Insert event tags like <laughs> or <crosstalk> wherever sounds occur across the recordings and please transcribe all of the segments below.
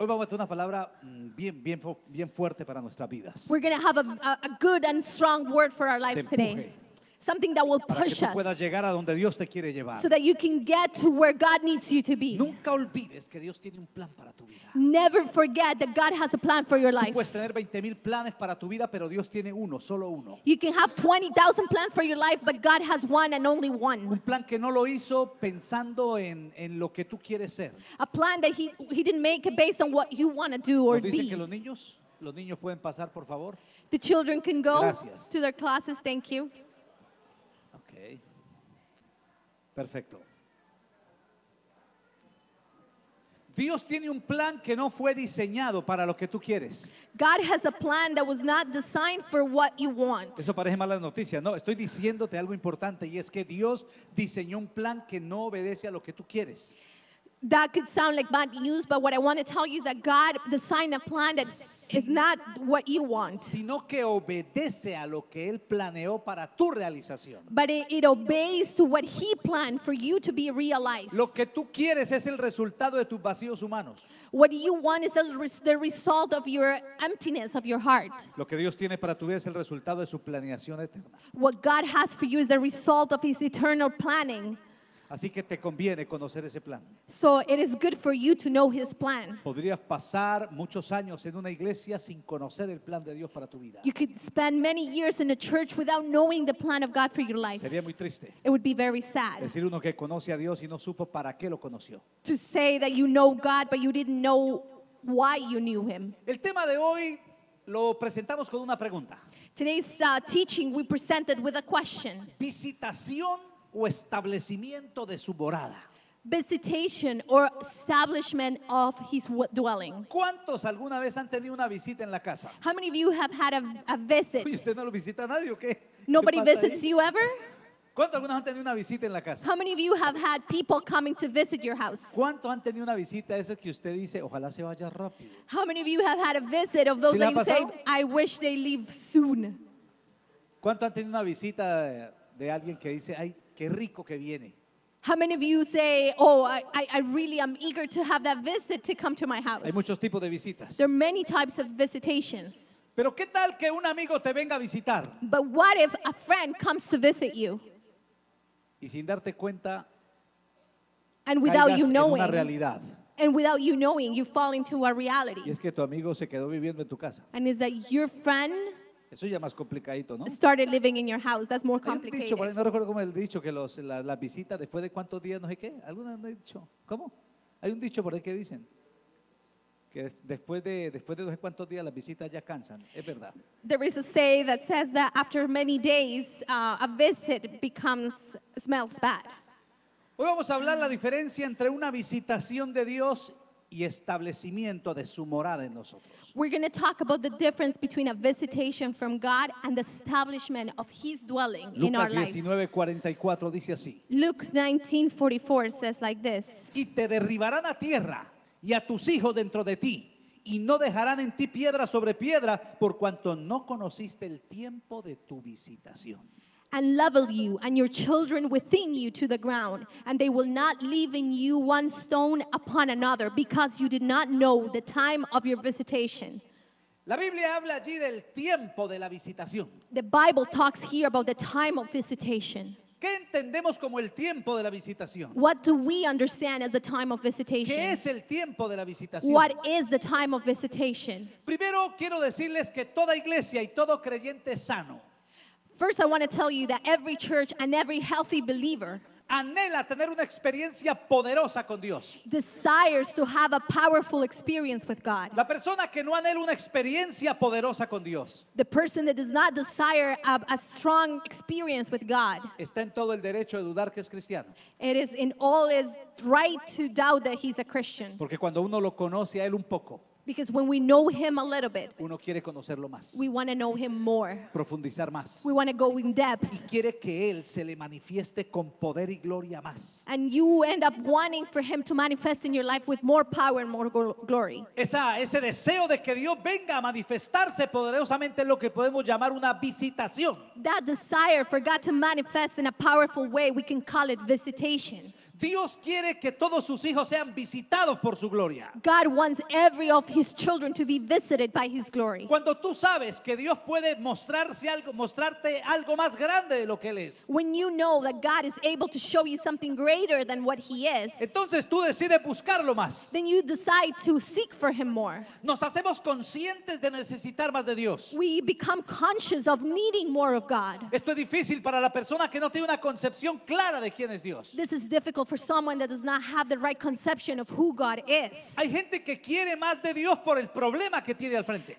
Hoy vamos a tener una palabra mm, bien, bien, bien fuerte para nuestras vidas. We're going to have a, a, good and strong word for our lives today. empuje. something that will push us llegar a donde Dios te quiere llevar. so that you can get to where God needs you to be. Nunca olvides que Dios tiene un plan para tu vida. Never forget that God has a plan for your life. You can have 20,000 plans for your life, but God has one and only one. A plan that he, he didn't make based on what you want to do or Nos que be. los niños, los niños pueden pasar, por favor. The children can go Gracias. to their classes. Thank you. Perfecto. Dios tiene un plan que no fue diseñado para lo que tú quieres. God has a plan that was not designed for what you want. Eso parece mala noticia. No, estoy diciéndote algo importante y es que Dios diseñó un plan que no obedece a lo que tú quieres that could sound like bad news, but what I want to tell you is that God designed a plan that is not what you want, sino que obedece a lo que Él planeó para tu realización. but it, obeys to what He planned for you to be realized. Lo que tú quieres es el resultado de tus vacíos humanos. What you want is the, result of your emptiness of your heart. Lo que Dios tiene para tu el resultado de su planeación eterna. What God has for you is the result of His eternal planning. Así que te conviene conocer ese plan. So it is good for you to know his plan. Podrías pasar muchos años en una iglesia sin conocer el plan de Dios para tu vida. You could spend many years in a church without knowing the plan of God for your life. Sería muy triste. It would be very sad. Decir uno que conoce a Dios y no supo para qué lo conoció. To say that you know God but you didn't know why you knew him. El tema de hoy lo presentamos con una pregunta. Today's uh, teaching we presented with a question. Visitación o establecimiento de su morada. Visitation or establishment of his dwelling. ¿Cuántos alguna vez han tenido una visita en la casa? How many of you have had a, a visit? Uy, ¿Usted no lo visita a nadie o qué? Nobody ¿Qué visits ahí? you ever? ¿Cuántos algunos han tenido una visita en la casa? How many of you have had people coming to visit your house? ¿Cuántos han tenido una visita esa que usted dice, ojalá se vaya rápido? How many of you have had a visit of those ¿Sí that you say, I wish they leave soon? ¿Cuántos han tenido una visita de, de alguien que dice, ay, qué rico que viene. How many of you say, oh, I, I, I really am eager to have that visit to come to my house? Hay muchos tipos de visitas. There are many types of visitations. Pero qué tal que un amigo te venga a visitar But what if a friend comes to visit you y sin darte cuenta and without you en una realidad? and without you knowing, you fall into a reality? Y es que tu amigo se quedó viviendo en tu casa. And is that your friend eso ya más complicadito, ¿no? started living in your house. That's more dicho, no recuerdo cómo es el dicho, que la- las visitas después de cuántos días, no sé qué. ¿Alguna no he dicho? ¿Cómo? Hay un dicho por ahí que dicen que después de, después de no sé cuántos días las visitas ya cansan. Es verdad. There is a say that says that after many days, uh, a visit becomes smells bad. Hoy vamos a hablar la diferencia entre una visitación de Dios y establecimiento de su morada en nosotros. We're Lucas 19:44 dice así. 19:44 says like this. Y te derribarán a tierra y a tus hijos dentro de ti y no dejarán en ti piedra sobre piedra por cuanto no conociste el tiempo de tu visitación and level you and your children within you to the ground, and they will not leave in you one stone upon another because you did not know the time of your visitation. La Biblia habla del tiempo de la visitación. The Bible talks here about the time of visitation. entendemos como el tiempo de la visitación? What do we understand as the time of visitation? es el tiempo de la What is the time of visitation? Primero quiero decirles que toda iglesia y todo creyente sano First, I want to tell you that every church and every healthy believer anhela tener una experiencia poderosa con Dios. desires to have a powerful experience with God. La persona que no anhela una experiencia poderosa con Dios The person that does not desire a, a strong experience with God, está en todo el derecho de dudar que es cristiano. it is in all his right to doubt that he's a Christian. Porque cuando uno lo conoce a Él un poco, Because when we know him a little bit, uno quiere conocerlo más, we want to know him more. profundizar más. We want to go in depth. Y quiere que él se le manifieste con poder y gloria más. And you end up wanting for him to manifest in your life with more power and more glory. Esa, ese deseo de que Dios venga a manifestarse poderosamente es lo que podemos llamar una visitación. That desire for God to manifest in a powerful way, we can call it visitation. Dios quiere que todos sus hijos sean visitados por su gloria. God wants every of his children to be visited by his glory. Cuando tú sabes que Dios puede mostrarse algo, mostrarte algo más grande de lo que él es. When you know that God is able to show you something greater than what he is. Entonces tú decides buscarlo más. Then you decide to seek for him more. Nos hacemos conscientes de necesitar más de Dios. We become conscious of needing more of God. Esto es difícil para la persona que no tiene una concepción clara de quién es Dios. This is difficult for someone that does not have the right conception of who God is.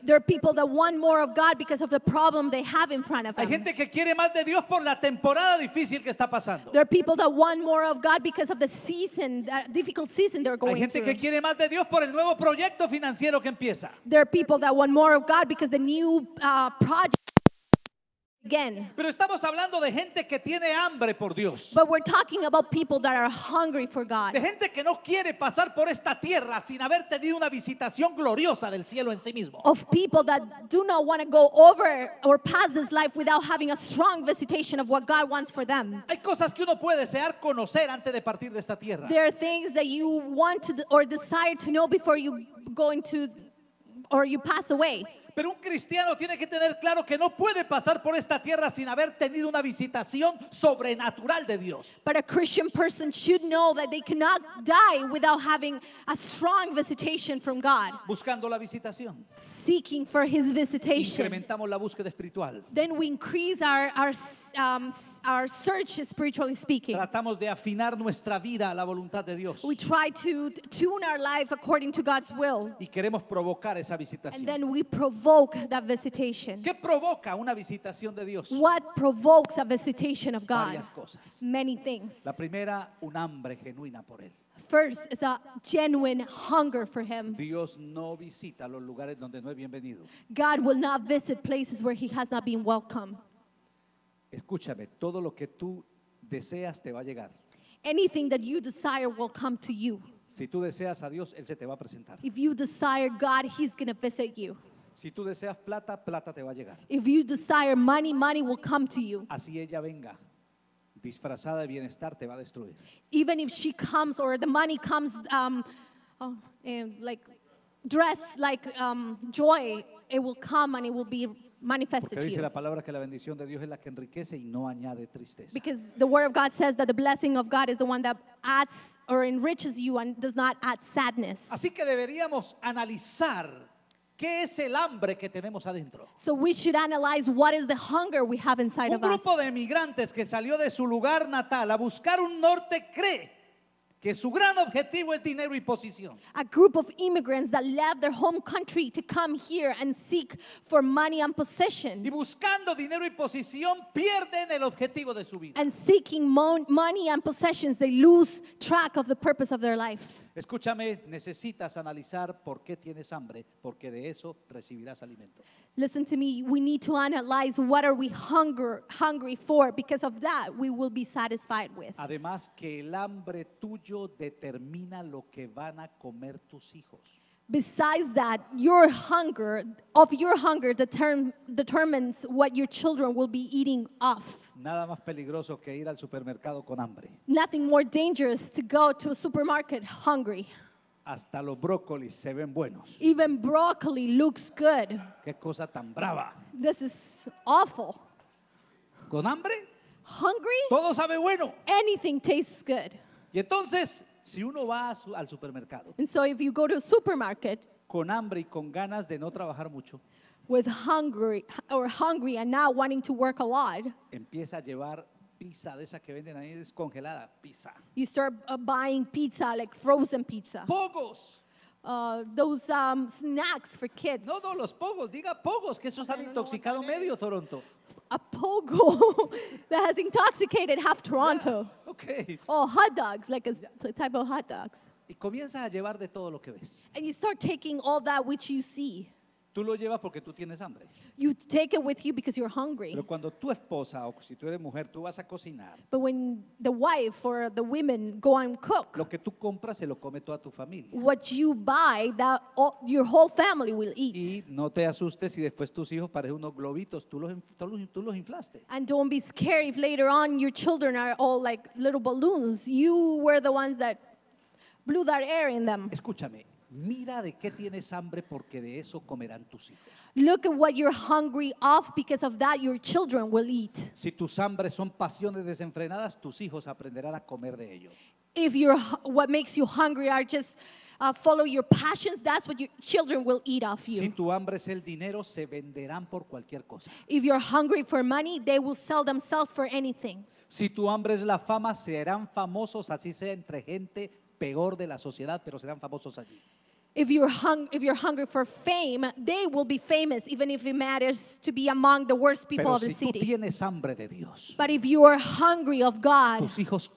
There are people that want more of God because of the problem they have in front of them. There are people that want more of God because of the season, that difficult season they're going through. There are people that want more of God because the new uh, project again. Pero estamos hablando de gente que tiene hambre por Dios. But we're talking about people that are hungry for God. De gente que no quiere pasar por esta tierra sin haber tenido una visitación gloriosa del cielo en sí mismo. Of people that do not want to go over or pass this life without having a strong visitation of what God wants for them. Hay cosas que uno puede desear conocer antes de partir de esta tierra. There are things that you want to or desire to know before you go into or you pass away. Pero un cristiano tiene que tener claro que no puede pasar por esta tierra sin haber tenido una visitación sobrenatural de Dios. Buscando la visitación. Seeking Incrementamos la búsqueda espiritual um, our search spiritually speaking. Tratamos de afinar nuestra vida a la voluntad de Dios. We try to tune our life according to God's will. Y queremos provocar esa visitación. And then we provoke that visitation. ¿Qué provoca una visitación de Dios? What provokes a visitation of God? Varias cosas. Many things. La primera, un hambre genuina por él. First is a genuine hunger for him. Dios no visita los lugares donde no es bienvenido. God will not visit places where he has not been welcomed. Escúchame, todo lo que tú deseas te va a llegar. Anything that you desire will come to you. Si tú deseas a Dios, él se te va a presentar. If you desire God, he's going to visit you. Si tú deseas plata, plata te va a llegar. If you desire money, money will come to you. Así ella venga disfrazada de bienestar te va a destruir. Even if she comes or the money comes um, oh, and like dressed like um, joy, it will come and it will be manifested Porque dice la palabra que la bendición de Dios es la que enriquece y no añade tristeza. Así que deberíamos analizar ¿Qué es el hambre que tenemos adentro? So we should analyze what is the hunger we have inside Un of us. grupo de migrantes que salió de su lugar natal a buscar un norte cree que su gran objetivo es dinero y posición. A group of immigrants that left their home country to come here and seek for money and possession. Y buscando dinero y posición pierden el objetivo de su vida. And seeking money and possessions, they lose track of the purpose of their lives. Escúchame, necesitas analizar por qué tienes hambre, porque de eso recibirás alimento. Listen to me, we need to analyze what are we hunger, hungry for because of that we will be satisfied with. Además que el hambre tuyo determina lo que van a comer tus hijos. besides that, your hunger, of your hunger, determ determines what your children will be eating off. Nada más peligroso que ir al supermercado con hambre. Nothing more dangerous to go to a supermarket hungry. Hasta los brócolis se ven buenos. Even broccoli looks good. Qué cosa tan brava. This is awful. ¿Con hambre? Hungry? Todo sabe bueno. Anything tastes good. Y entonces Si uno va al supermercado And so if you go to a supermarket con hambre y con ganas de no trabajar mucho, with hungry or hungry and not wanting to work a lot, empieza a llevar pizza de esa que venden ahí descongelada, pizza. you start uh, buying pizza, like frozen pizza. Pogos. Uh, those um, snacks for kids. No, no, los pogos, diga pogos, que eso está intoxicado medio Toronto. a pogo <laughs> that has intoxicated half Toronto. Yeah, okay. Oh, hot dogs, like a yeah. type of hot dogs. Y comienzas a llevar de todo lo que ves. And you start taking all that which you see. Tú lo llevas porque tú tienes hambre. You take it with you because you're hungry. Pero cuando tu esposa o si tú eres mujer, tú vas a cocinar. But when the wife or the women go and cook, lo que tú compras se lo come toda tu familia. What you buy, that all, your whole family will eat. Y no te asustes si después tus hijos parecen unos globitos, tú los, tú los inflaste. And don't be scared if later on your children are all like little balloons. You were the ones that blew that air in them. Escúchame, Mira de qué tienes hambre porque de eso comerán tus hijos. Look what you're hungry of because of that your children will eat. Si tus hambres son pasiones desenfrenadas, tus hijos aprenderán a comer de ello. If your hungry are just uh, will eat you. Si tu hambre es el dinero, se venderán por cualquier cosa. If you're hungry for money, they will sell themselves for anything. Si tu hambre es la fama, serán famosos, así sea entre gente peor de la sociedad, pero serán famosos allí. If you're, hung, if you're hungry for fame, they will be famous, even if it matters to be among the worst people Pero of the si city. de Dios, But if you are hungry of God, tus hijos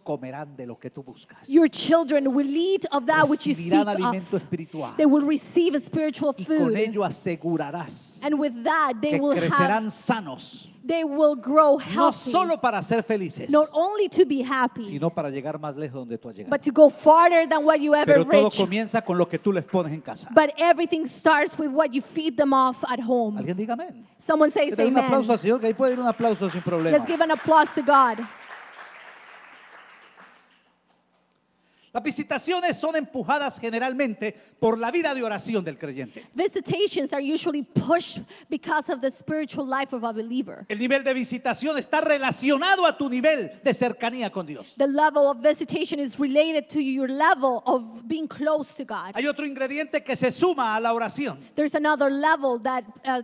de lo que tú your children will eat of that which you seek of. They will receive a spiritual Y con food. ello And with that, they will have sanos They will grow healthy, no solo para ser felices, not only to be happy, sino para llegar más lejos donde tú has llegado. But to go farther than what you ever reached. Pero todo reached. comienza con lo que tú les pones en casa. But everything starts with what you feed them off at home. Alguien diga amén. Someone says amen. un aplauso al Señor, que ahí puede ir un aplauso sin problema. Let's give an applause to God. Las visitaciones son empujadas generalmente por la vida de oración del creyente. usually El nivel de visitación está relacionado a tu nivel de cercanía con Dios. Hay otro ingrediente que se suma a la oración. Uh,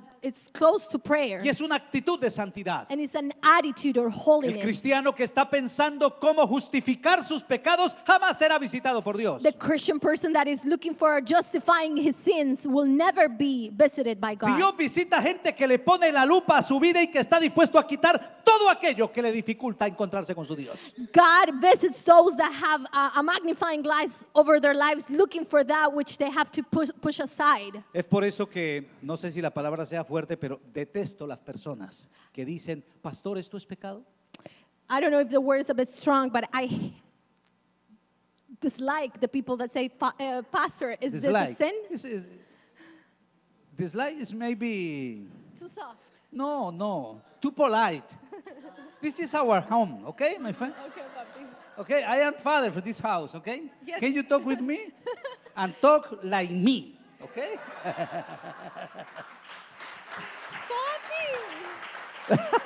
y es una actitud de santidad. El cristiano que está pensando cómo justificar sus pecados jamás será visitado por Dios. The Christian person that is looking for justifying his sins will never be visited by God. Dios visita gente que le pone la lupa a su vida y que está dispuesto a quitar todo aquello que le dificulta encontrarse con su Dios. God visits those that have a, a magnifying glass over their lives looking for that which they have to push, push aside. Es por eso que no sé si la palabra sea fuerte, pero detesto las personas que dicen, "Pastor, esto es pecado." I don't know if the word is a bit strong, but I dislike the people that say, uh, Pastor, is dislike. this a sin? It's, it's, dislike is maybe. Too soft. No, no. Too polite. <laughs> this is our home, okay, my friend? Okay, Bobby. Okay, I am father for this house, okay? Yes. Can you talk with me? <laughs> and talk like me, okay? <laughs>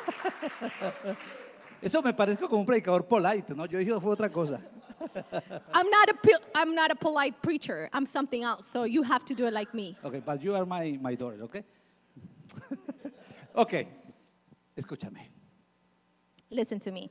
Eso me parezco como un predicador polite, ¿no? Yo dije, fue otra cosa. <laughs> I'm not a I'm not a polite preacher. I'm something else. So you have to do it like me. Okay, but you are my, my daughter, okay? <laughs> okay. Escúchame. Listen to me.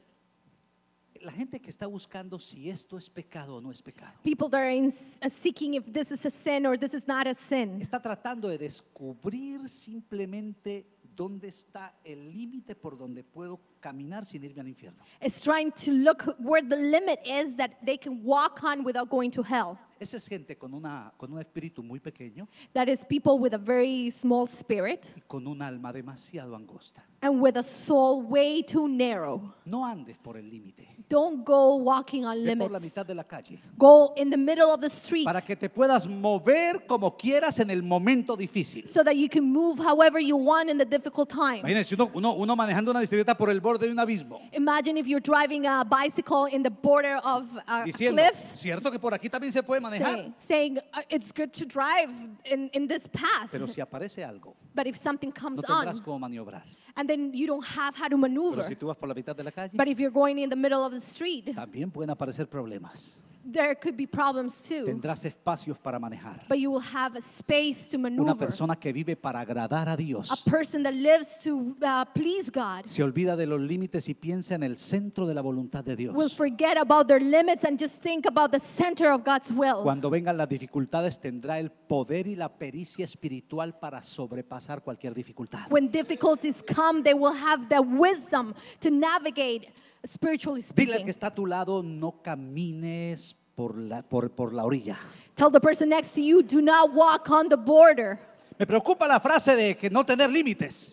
La gente que está buscando si esto es pecado o no es pecado. People that are in, uh, seeking if this is a sin or this is not a sin. Está tratando de descubrir simplemente dónde está el límite por donde puedo caminar sin irme al infierno. It's trying to look where the limit is that they can walk on without going to hell. Esa es gente con, una, con un espíritu muy pequeño That is people with a very small spirit y con un alma demasiado angosta and with a soul way too narrow. No andes por el límite. Don't go walking on Ve por la mitad de la calle. Go in the middle of the street Para que te puedas mover como quieras en el momento difícil. so that you can move however you want in the difficult times. Imagínense uno, uno, uno manejando una bicicleta por el borde de un abismo. Imagine if you're driving a bicycle in the border of a Diciendo, cliff, ¿cierto que por aquí también se puede manejar? say- saying uh, it's good to drive in, in this path. Pero si aparece algo, But if something comes no on tendrás cómo maniobrar and then you don't have how to maneuver. Pero si tú vas por la mitad de la calle, But if you're going in the middle of the street, también pueden aparecer problemas there could be problems too. Tendrás espacios para manejar. But you will have a space to maneuver. Una persona que vive para agradar a Dios A person that lives to uh, please God se olvida de los límites y piensa en el centro de la voluntad de Dios. will forget about their limits and just think about the center of God's will. Cuando vengan las dificultades tendrá el poder y la pericia espiritual para sobrepasar cualquier dificultad. When difficulties come, they will have the wisdom to navigate spiritually Dile que está a tu lado, no camines por la, por, por la orilla. Tell the person next to you, do not walk on the border. Me preocupa la frase de que no tener límites.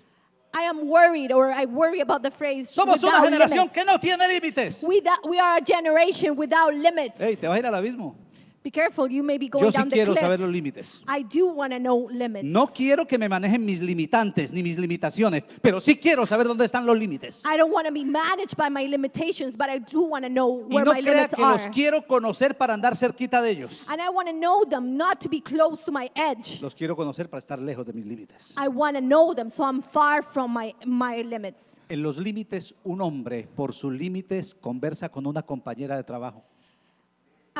I am worried or I worry about the phrase Somos una generación limits. que no tiene límites. We, that, we are a generation without limits. Ey, te vas a ir al abismo. Yo sí quiero saber los límites. No quiero que me manejen mis limitantes ni mis limitaciones, pero sí quiero saber dónde están los límites. Y no que los quiero conocer para andar cerquita de ellos. Los quiero conocer para estar lejos de mis límites. En los límites, un hombre por sus límites conversa con una compañera de trabajo.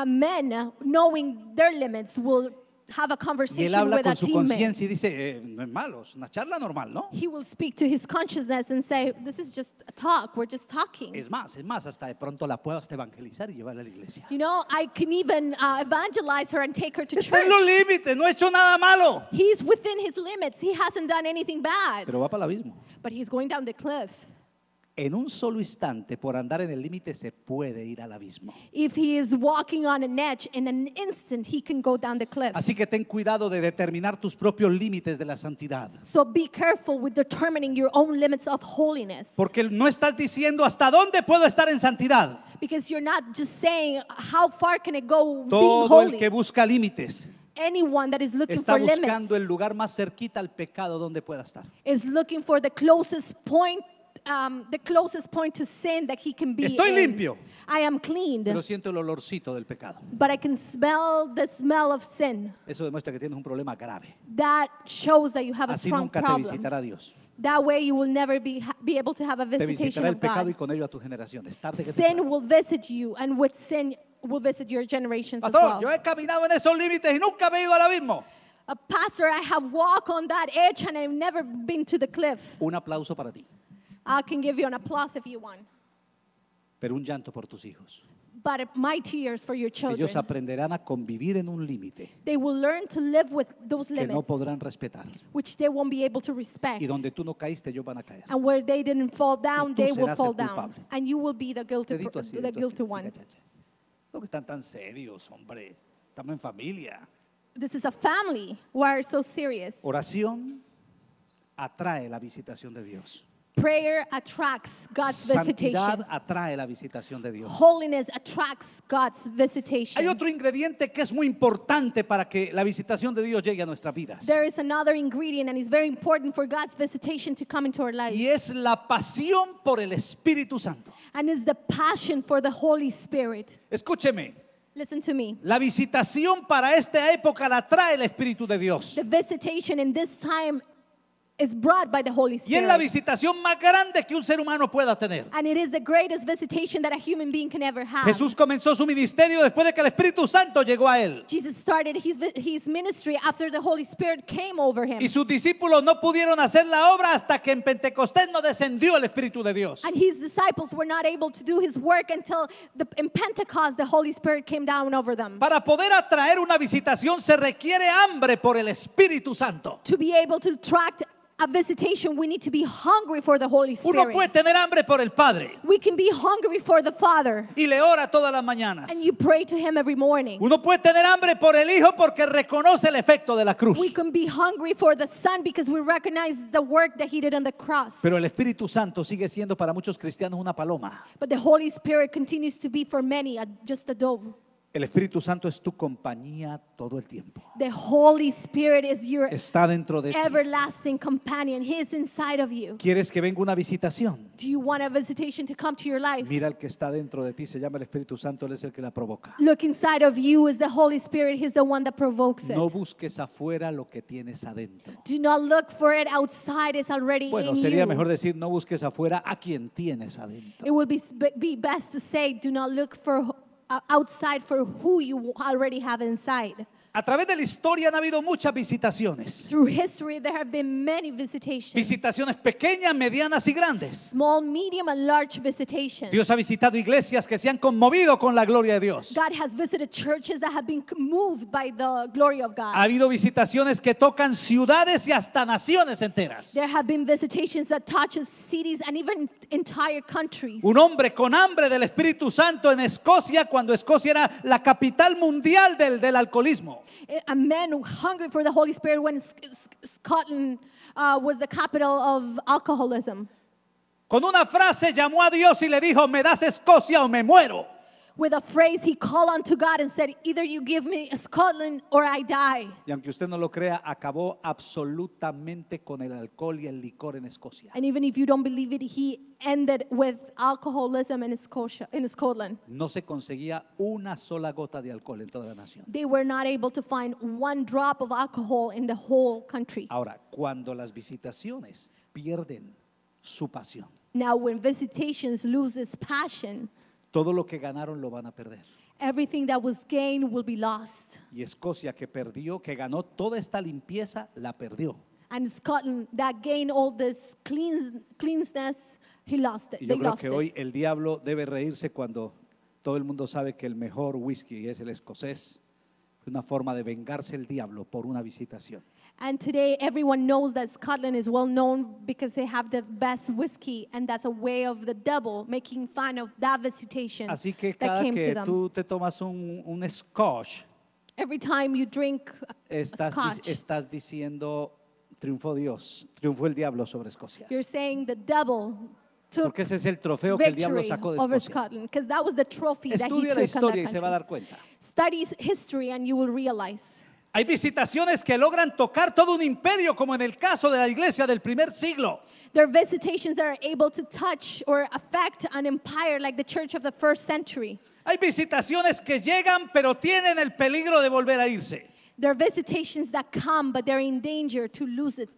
a man knowing their limits will have a conversation y él habla with con a teammate. Eh, he will speak to his consciousness and say, "This is just a talk. We're just talking." You know, I can even uh, evangelize her and take her to Está <laughs> en los church. límites, no he hecho nada malo, He's within his limits. He hasn't done anything bad, pero va para el abismo. but he's going down the cliff. en un solo instante por andar en el límite se puede ir al abismo. Así que ten cuidado de determinar tus propios límites de la santidad. Porque no estás diciendo hasta dónde puedo estar en santidad. Todo el que busca límites está buscando el lugar más cerquita al pecado donde pueda estar. Is looking for the closest point um, the closest point to sin that he can be. Estoy in. limpio. I am cleaned. Pero siento el olorcito del pecado. But I can smell the smell of sin. Eso demuestra que tienes un problema grave. That shows that you have Así a strong nunca te visitará Dios. That way you will never be, be able to have a visitation te visitará el of pecado God. y con ello a tu generación. Tarde que sin will visit you and with sin will visit your generations Pastor, as well. yo he caminado en esos límites y nunca me he ido al abismo. A pastor, I have walked on that edge and I've never been to the cliff. Un aplauso para ti. I can give you an applause if you want. Pero un llanto por tus hijos. Ellos aprenderán a convivir en un límite. They will learn to live with those Que no podrán respetar. Which they won't be able to respect. Y donde tú no caíste, ellos van a caer. And where they didn't fall down, they will fall down. And you will be the guilty, one. están tan serios, hombre. Estamos en familia. This is a family. Why are so serious? Oración atrae la visitación de Dios. Prayer attracts God's Santidad visitation. atrae la visitación de Dios. Holiness attracts God's visitation. Hay otro ingrediente que es muy importante para que la visitación de Dios llegue a nuestras vidas. There is another ingredient, and it's very important for God's visitation to come into our lives, Y es la pasión por el Espíritu Santo. and it's the passion for the Holy Spirit. Escúcheme, Listen to me. la visitación para esta época la trae el Espíritu de Dios. The visitation in this time is brought by the Holy Y es la visitación más grande que un ser humano pueda tener. And it is the greatest visitation that a human being can ever have. Jesús comenzó su ministerio después de que el Espíritu Santo llegó a él. Jesus started his, his ministry after the Holy Spirit came over him. Y sus discípulos no pudieron hacer la obra hasta que en Pentecostés no descendió el Espíritu de Dios. And his disciples were not able to do his work until the, in Pentecost the Holy Spirit came down over them. Para poder atraer una visitación se requiere hambre por el Espíritu Santo. To be able to attract a visitation, we need to be hungry for the Holy Spirit. Uno puede tener hambre por el Padre We can be hungry for the Father, y le ora todas las mañanas. and you pray to Him every morning. Uno puede tener hambre por el Hijo porque reconoce el efecto de la cruz. We can be hungry for the Son because we recognize the work that He did on the cross. Pero el Espíritu Santo sigue siendo para muchos cristianos una paloma. But the Holy Spirit continues to be for many a, just a dove. El Espíritu Santo es tu compañía todo el tiempo. The Holy Spirit is your Está dentro de everlasting ti. companion. He is inside of you. ¿Quieres que venga una visitación? Do you want a visitation to come to your life? Mira el que está dentro de ti, se llama el Espíritu Santo, él es el que la provoca. Look inside of you is the Holy Spirit, he's the one that provokes it. No busques afuera lo que tienes adentro. Do not look for it outside, it's already bueno, in you. Bueno, sería mejor decir no busques afuera a quien tienes adentro. It would be, be best to say do not look for Uh, outside for who you already have inside. A través de la historia han habido muchas visitaciones. Visitaciones pequeñas, medianas y grandes. Dios ha visitado iglesias que se han conmovido con la gloria de Dios. Ha habido visitaciones que tocan ciudades y hasta naciones enteras. Un hombre con hambre del Espíritu Santo en Escocia cuando Escocia era la capital mundial del alcoholismo. A man hungry for the Holy Spirit when Scotland uh, was the capital of alcoholism. Con una frase llamó a Dios y le dijo, me das Escocia o me muero with a phrase he called unto God and said, either you give me Scotland or I die. Y aunque usted no lo crea, acabó absolutamente con el alcohol y el licor en Escocia. And even if you don't believe it, he ended with alcoholism in, Scotia, in Scotland. No se conseguía una sola gota de alcohol en toda la nación. They were not able to find one drop of alcohol in the whole country. Ahora, cuando las visitaciones pierden su pasión. Now when visitations loses passion. Todo lo que ganaron lo van a perder. Everything that was gained will be lost. Y Escocia que perdió, que ganó toda esta limpieza, la perdió. And Scotland that gained all this clean, he lost it. Y yo creo que hoy el diablo debe reírse cuando todo el mundo sabe que el mejor whisky es el escocés. Una forma de vengarse el diablo por una visitación. And today, everyone knows that Scotland is well known because they have the best whiskey, and that's a way of the devil making fun of that visitation Así que that cada came to que them. tú te tomas un, un scotch, Every time you drink a- a estás, scotch, estás diciendo triunfó Dios, triunfó el diablo sobre Escocia. you're saying the devil took Porque ese es el trofeo que el diablo victory sacó de over Escocia. Scotland, because that was the trophy that he Estudia la historia y se va a dar cuenta. Study history, and you will realize. Hay visitaciones que logran tocar todo un imperio, como en el caso de la iglesia del primer siglo. Hay visitaciones que llegan, pero tienen el peligro de volver a irse.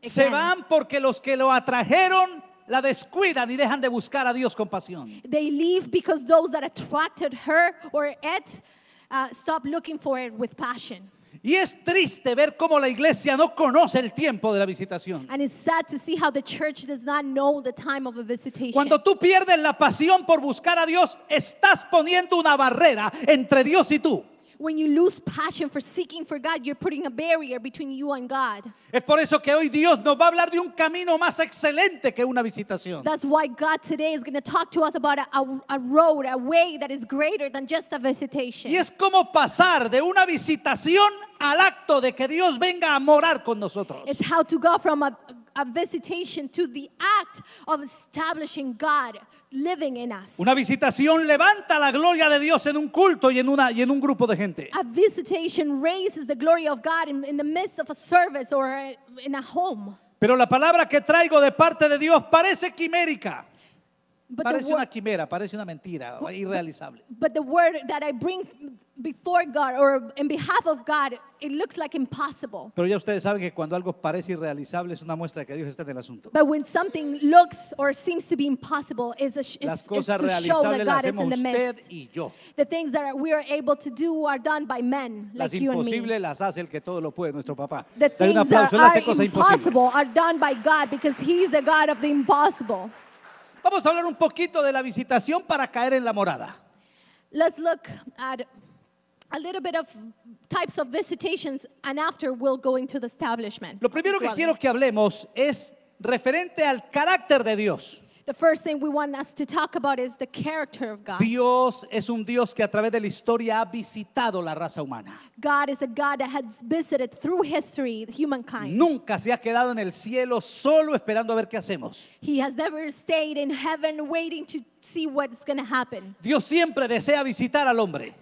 Se van porque los que lo atrajeron la descuidan y dejan de buscar a Dios con pasión. Y es triste ver cómo la iglesia no conoce el tiempo de la visitación. Cuando tú pierdes la pasión por buscar a Dios, estás poniendo una barrera entre Dios y tú when you lose passion for seeking for God, you're putting a barrier between you and God. Es por eso que hoy Dios nos va a hablar de un camino más excelente que una visitación. That's why God today is going to talk to us about a, a, a road, a way that is greater than just a visitation. Y es como pasar de una visitación al acto de que Dios venga a morar con nosotros. It's how to go from a a visitation to the act of establishing God living in us. Una visitación levanta la gloria de Dios en un culto y en, una, y en un grupo de gente. A visitation raises the glory of God in, in the midst of a service or in a home. Pero la palabra que traigo de parte de Dios parece quimérica but parece word, una quimera, parece una mentira, but, irrealizable. But the word that I bring before God or in behalf of God, it looks like impossible. Pero ya ustedes saben que cuando algo parece irrealizable es una muestra de que Dios está en el asunto. But when something looks or seems to be impossible is a, Las cosas is to show that God is in the midst. Y yo. The things that we are able to do are done by men like you and me. Las imposibles las hace el que todo lo puede, nuestro papá. The things that are impossible are done by God because he's the God of the impossible. Vamos a hablar un poquito de la visitación para caer en la morada. establishment. Lo primero que quiero que hablemos es referente al carácter de Dios. The first thing we want us to talk about is the character of God. Dios es un Dios que a través de la historia ha visitado la raza humana. God is a God that has visited through history humankind. Nunca se ha quedado en el cielo solo esperando a ver qué hacemos. He has never stayed in heaven waiting to Dios siempre desea visitar al hombre.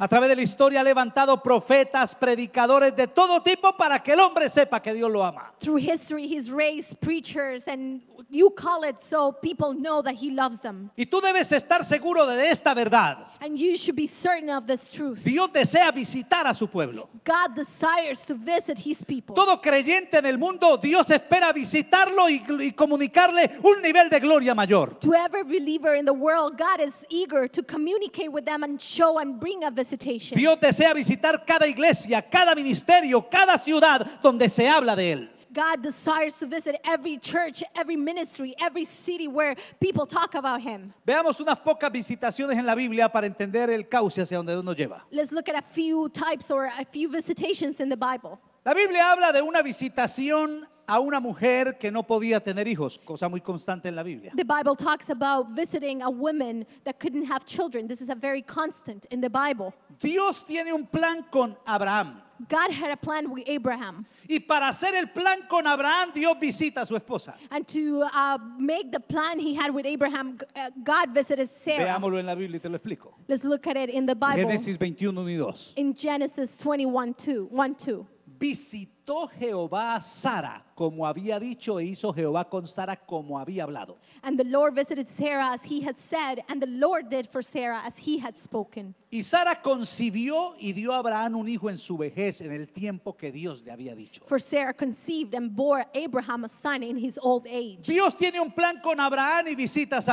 A través de la historia ha levantado profetas, predicadores de todo tipo para que el hombre sepa que Dios lo ama. Through and you call it so people know that he loves them. Y tú debes estar seguro de esta verdad. And you should be certain of this truth. Dios desea visitar a su pueblo. God desires to visit his people. Todo creyente en el mundo, Dios espera visitarlo y, y comunicarle un nivel de gloria mayor. To every believer in the world, God is eager to communicate with them and show and bring a visitation. Dios desea visitar cada iglesia, cada ministerio, cada ciudad donde se habla de él. God desires to visit every church, every ministry, every city where people talk about him. Veamos unas pocas visitaciones en la Biblia para entender el cauce hacia donde nos lleva. Let's look at a few types or a few visitations in the Bible. La Biblia habla de una visitación a una mujer que no podía tener hijos, cosa muy constante en la Biblia. The Bible talks about visiting a woman that couldn't have children. This is a very constant in the Bible. Dios tiene un plan con Abraham. God had a plan with Abraham. Y para hacer el plan con Abraham, Dios visita a su esposa. And to uh, make the plan he had with Abraham, uh, God visited Sarah. Veámoslo en la Biblia y te lo explico. Let's look at it in the Bible. Génesis 21:2. 2. In Genesis 21:2. 2, 1, 2 visitó Jehová a Sara como había dicho e hizo Jehová con Sara como había hablado. Sarah Y Sara concibió y dio a Abraham un hijo en su vejez en el tiempo que Dios le había dicho. Dios tiene un plan con Abraham y visita a Sara.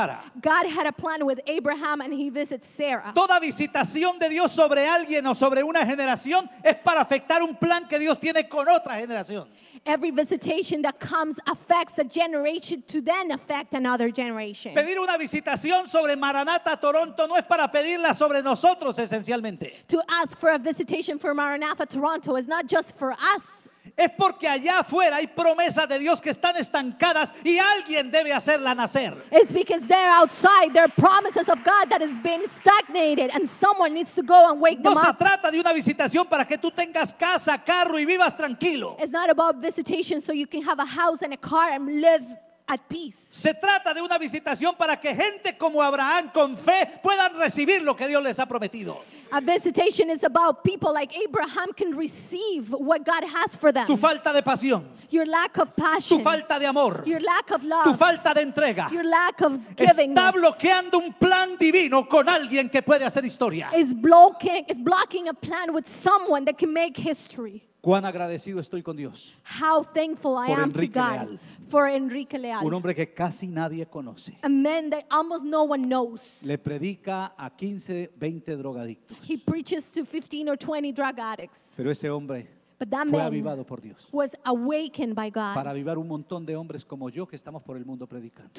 Sarah. Toda visitación de Dios sobre alguien o sobre una generación es para afectar un plan que Dios tiene con otra generación. Every visitation visitation that comes affects a generation to then affect another generation. Pedir una visitación sobre Maranatha Toronto no es para pedirla sobre nosotros esencialmente. To ask for a visitation for Maranatha Toronto is not just for us. Es porque allá afuera hay promesas de Dios que están estancadas y alguien debe hacerla nacer. It's because there outside there are promises of God that has been stagnated and someone needs to go and wake them up. No se trata de una visitación para que tú tengas casa, carro y vivas tranquilo. It's not about visitation so you can have a house and a car and live at peace. Se trata de una visitación para que gente como Abraham con fe puedan recibir lo que Dios les ha prometido. A visitation is about people like Abraham can receive what God has for them. Tu falta de pasión. Your lack of passion. Tu falta de amor. Your lack of love. Tu falta de entrega. Your lack of giving. Está bloqueando un plan divino con alguien que puede hacer historia. Is blocking, is blocking a plan with someone that can make history. Cuán agradecido estoy con Dios. How thankful I am to God Leal. Un hombre que casi nadie conoce. Le predica a 15, 20 drogadictos. Pero ese hombre fue avivado por Dios. Was awakened by Para avivar un montón de hombres como yo que estamos por el mundo predicando.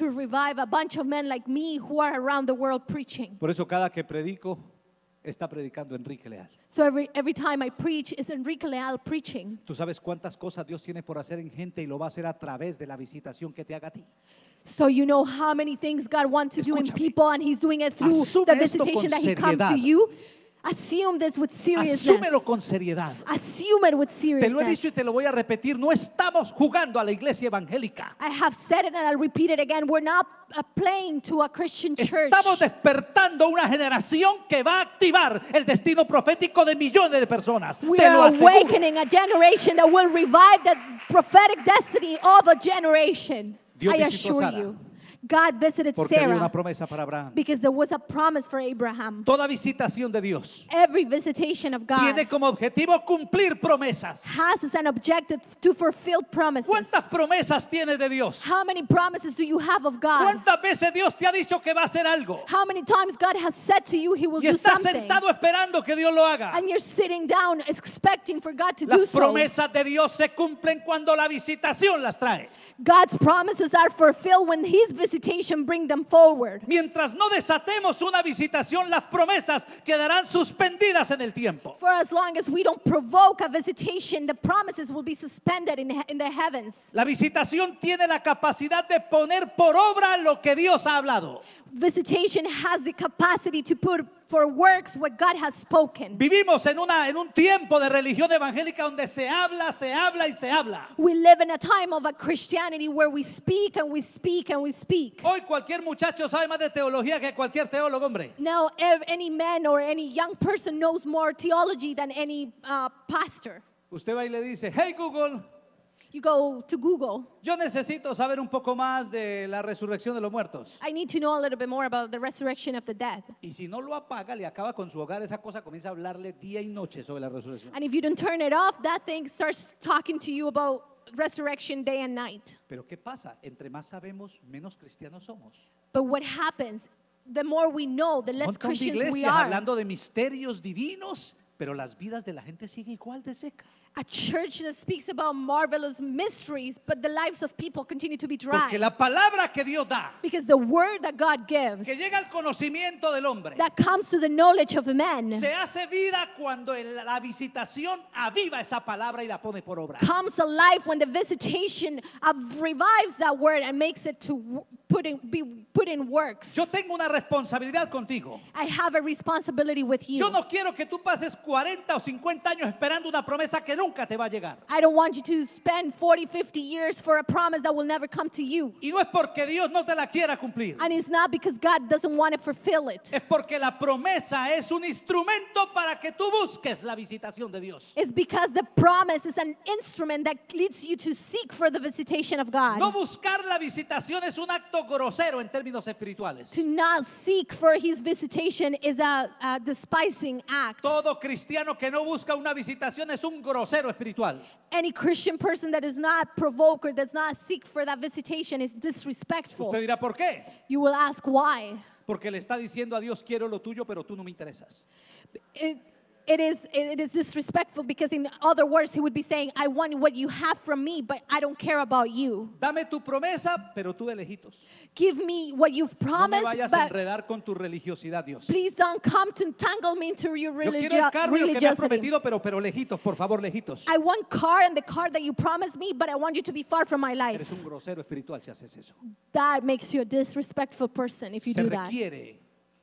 Por eso cada que predico está predicando Enrique Leal. So every, every time I preach, it's Enrique Leal preaching. Tú sabes cuántas cosas Dios tiene por hacer en gente y lo va a hacer a través de la visitación que te haga a ti. So you know how many things God wants to do in people, and He's doing it through Asume the visitation that He comes to you. Assume this with seriousness. Asúmelo con seriedad. Assume it with seriousness. Te lo he dicho y te lo voy a repetir. No estamos jugando a la iglesia evangélica. I have said it and I'll repeat it again. We're not uh, playing to a Christian church. Estamos despertando una generación que va a activar el destino profético de millones de personas. We te are lo awakening a generation that will revive the prophetic destiny of a generation. Dios I assure you. God visited porque había Sarah una promesa para Abraham. because there was a promise for Abraham. Toda visitación de Dios Every visitation of God tiene como objetivo cumplir promesas. has as an objective to fulfill promises. ¿Cuántas promesas tienes de Dios? How many promises do you have of God? ¿Cuántas veces Dios te ha dicho que va a hacer algo? How many times God has said to you He will Y estás sentado esperando que Dios lo haga. And you're sitting down expecting for God to do Las promesas de Dios se cumplen cuando la visitación las trae. God's promises are fulfilled when His visitation, bring them forward. Mientras no desatemos una visitación, las promesas quedarán suspendidas en el tiempo. For as long as we don't provoke a visitation, the promises will be suspended in, in the heavens. La visitación tiene la capacidad de poner por obra lo que Dios ha hablado. Visitation has the capacity to put for works what God has spoken. Vivimos en una en un tiempo de religión evangélica donde se habla, se habla y se habla. We live in a time of a Christianity where we speak and we speak and we speak. Hoy cualquier muchacho sabe más de teología que cualquier teólogo, hombre. Now any man or any young person knows more theology than any uh, pastor. Usted va y le dice, "Hey Google, You go to Google. Yo necesito saber un poco más de la resurrección de los muertos. I need to know a little bit more about the resurrection of the dead. Y si no lo apaga, le acaba con su hogar, esa cosa comienza a hablarle día y noche sobre la resurrección. And if you don't turn it off, that thing starts talking to you about resurrection day and night. Pero ¿qué pasa? Entre más sabemos, menos cristianos somos. But what happens? The more we know, the less Christians we are. hablando de misterios divinos, pero las vidas de la gente sigue igual de seca a church that speaks about marvelous mysteries, but the lives of people continue to be dry. Porque la palabra que Dios da, because the word that God gives, que llega al conocimiento del hombre, that comes to the knowledge of man, se hace vida cuando la visitación aviva esa palabra y la pone por obra. Comes alive when the visitation revives that word and makes it to put in, be, put in works. Yo tengo una responsabilidad contigo. I have a responsibility with you. Yo no quiero que tú pases 40 o 50 años esperando una promesa que nunca te va a llegar. I don't want you to spend 40, 50 years for a promise that will never come to you. Y no es porque Dios no te la quiera cumplir. And it's not because God doesn't want to fulfill it. Es porque la promesa es un instrumento para que tú busques la visitación de Dios. It's because the promise is an instrument that leads you to seek for the visitation of God. No buscar la visitación es un acto grosero en términos espirituales. To not seek for his visitation is a, a despising act. Todo cristiano que no busca una visitación es un grosero espiritual. Any Christian person that is not provoked or does not seek for that visitation is disrespectful. Usted dirá por qué. You will ask why. Porque le está diciendo a Dios quiero lo tuyo, pero tú no me interesas. It, it is it is disrespectful because in other words he would be saying I want what you have from me but I don't care about you. Dame tu promesa, pero tú de lejitos. Give me what you've promised no me vayas a enredar con tu religiosidad, Dios. Please don't come to entangle me into your religi Yo quiero el carro que me has prometido, pero pero lejitos, por favor, lejitos. I want car and the car that you promised me, but I want you to be far from my life. Eres un grosero espiritual si haces eso. That makes you a disrespectful person if you Se do that.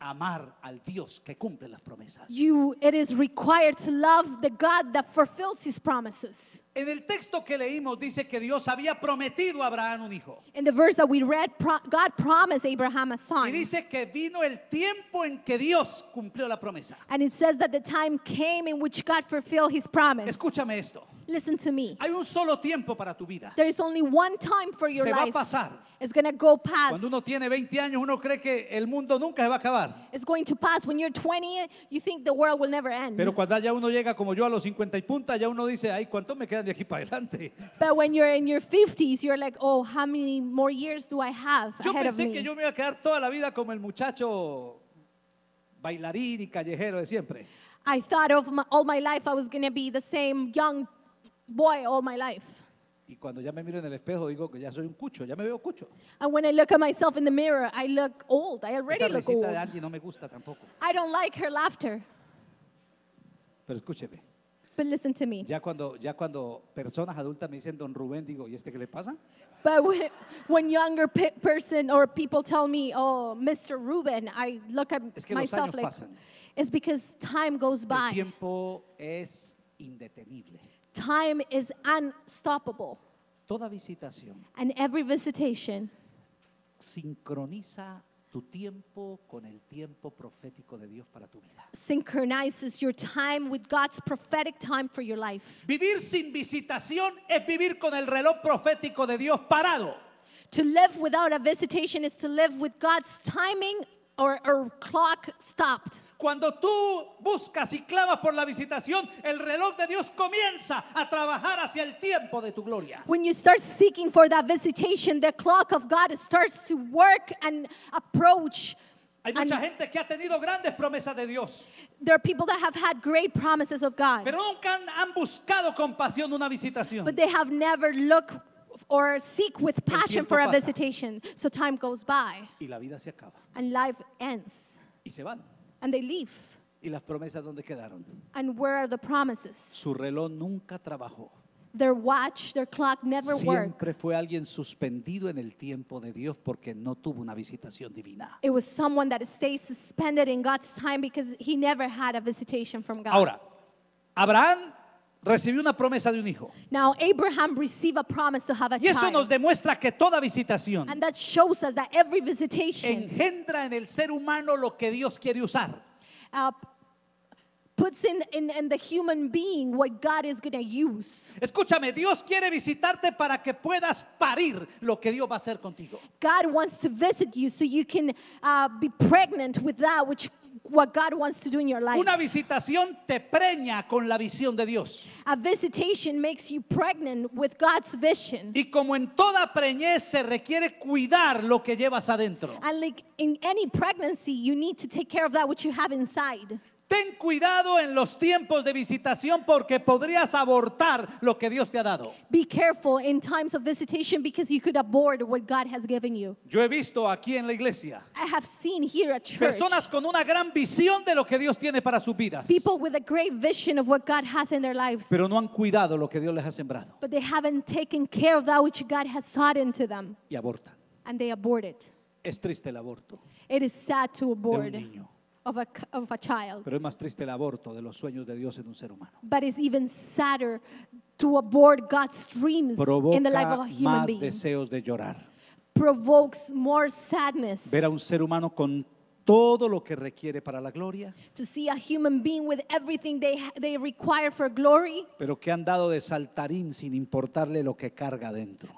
amar al Dios que cumple las promesas. You, it is required to love the God that fulfills his promises. En el texto que leímos dice que Dios había prometido a Abraham un hijo. In the verse that we read, pro- God promised Abraham a son. Y dice que vino el tiempo en que Dios cumplió la promesa. And it says that the time came in which God fulfilled his promise. Escúchame esto. Listen to me. Hay un solo tiempo para tu vida. There is only one time for your life. Se va a pasar. It's going to go past. Cuando uno tiene 20 años, uno cree que el mundo nunca se va a acabar. It's going to pass. When you're 20, you think the world will never end. Pero cuando ya uno llega como yo a los 50 y punta, ya uno dice, ay, ¿cuánto me quedan de aquí para adelante? But when you're in your 50s, you're like, oh, how many more years do I have Yo ahead of pensé que yo me iba a quedar toda la vida como el muchacho bailarín y callejero de siempre. I thought of my, all my life I was going to be the same young boy all my life. Y cuando ya me miro en el espejo digo que ya soy un cucho, ya me veo cucho. And when I look at myself in the mirror, I look old. I already look old. risita de Angie no me gusta tampoco. I don't like her laughter. Pero escúcheme. But listen to me. Ya cuando ya cuando personas adultas me dicen Don Rubén digo, ¿y este qué le pasa? But when, when younger pe person or people tell me, "Oh, Mr. Ruben," I look at es que myself like pasan. it's because time goes by. El tiempo es indetenible. Time is unstoppable. Toda visitación And every visitation sincroniza tu tiempo con el tiempo profético de Dios para tu vida. synchronizes your time with God's prophetic time for your life. Vivir sin visitación es vivir con el reloj profético de Dios parado. To live without a visitation is to live with God's timing or, or clock stopped. Cuando tú buscas y clavas por la visitación, el reloj de Dios comienza a trabajar hacia el tiempo de tu gloria. When you start seeking for that visitation, the clock of God starts to work and approach. Hay mucha and gente que ha tenido grandes promesas de Dios. There are people that have had great promises of God. Pero nunca han, han buscado con pasión una visitación. But they have never looked or seek with passion for a pasa. visitation. So time goes by. Y la vida se acaba. And life ends. Y se van. And ¿Y las promesas dónde quedaron? where are the promises? Su reloj nunca trabajó. Their watch, their clock never worked. fue alguien suspendido en el tiempo de Dios porque no tuvo una visitación divina. Ahora, Abraham recibió una promesa de un hijo. Now Abraham received a promise to have a y eso child. nos demuestra que toda visitación And that shows us that every visitation engendra en el ser humano lo que Dios quiere usar. Uh, puts in, in, in, the human being what God is going to use. Escúchame, Dios quiere visitarte para que puedas parir lo que Dios va a hacer contigo. God wants to visit you so you can uh, be pregnant with that which what God wants to do in your life. Una visitación te preña con la visión de Dios. A visitation makes you pregnant with God's vision. Y como en toda preñez se requiere cuidar lo que llevas adentro. And like in any pregnancy, you need to take care of that which you have inside. Ten cuidado en los tiempos de visitación porque podrías abortar lo que Dios te ha dado. Be careful in times of visitation because you could abort what God has given you. Yo he visto aquí en la iglesia I have seen here at church personas con una gran visión de lo que Dios tiene para sus vidas. People with a great vision of what God has in their lives. Pero no han cuidado lo que Dios les ha sembrado. But they haven't taken care of that which God has sought into them. Y abortan. And they abort it. Es triste el aborto. It is sad to abort. De un niño of a, of a child. Pero es más triste el aborto de los sueños de Dios en un ser humano. But it's even sadder to abort God's dreams Provoca in the life of a human más being. deseos de llorar. Provokes more sadness. Ver a un ser humano con todo lo que requiere para la gloria, pero que han dado de saltarín sin importarle lo que carga dentro.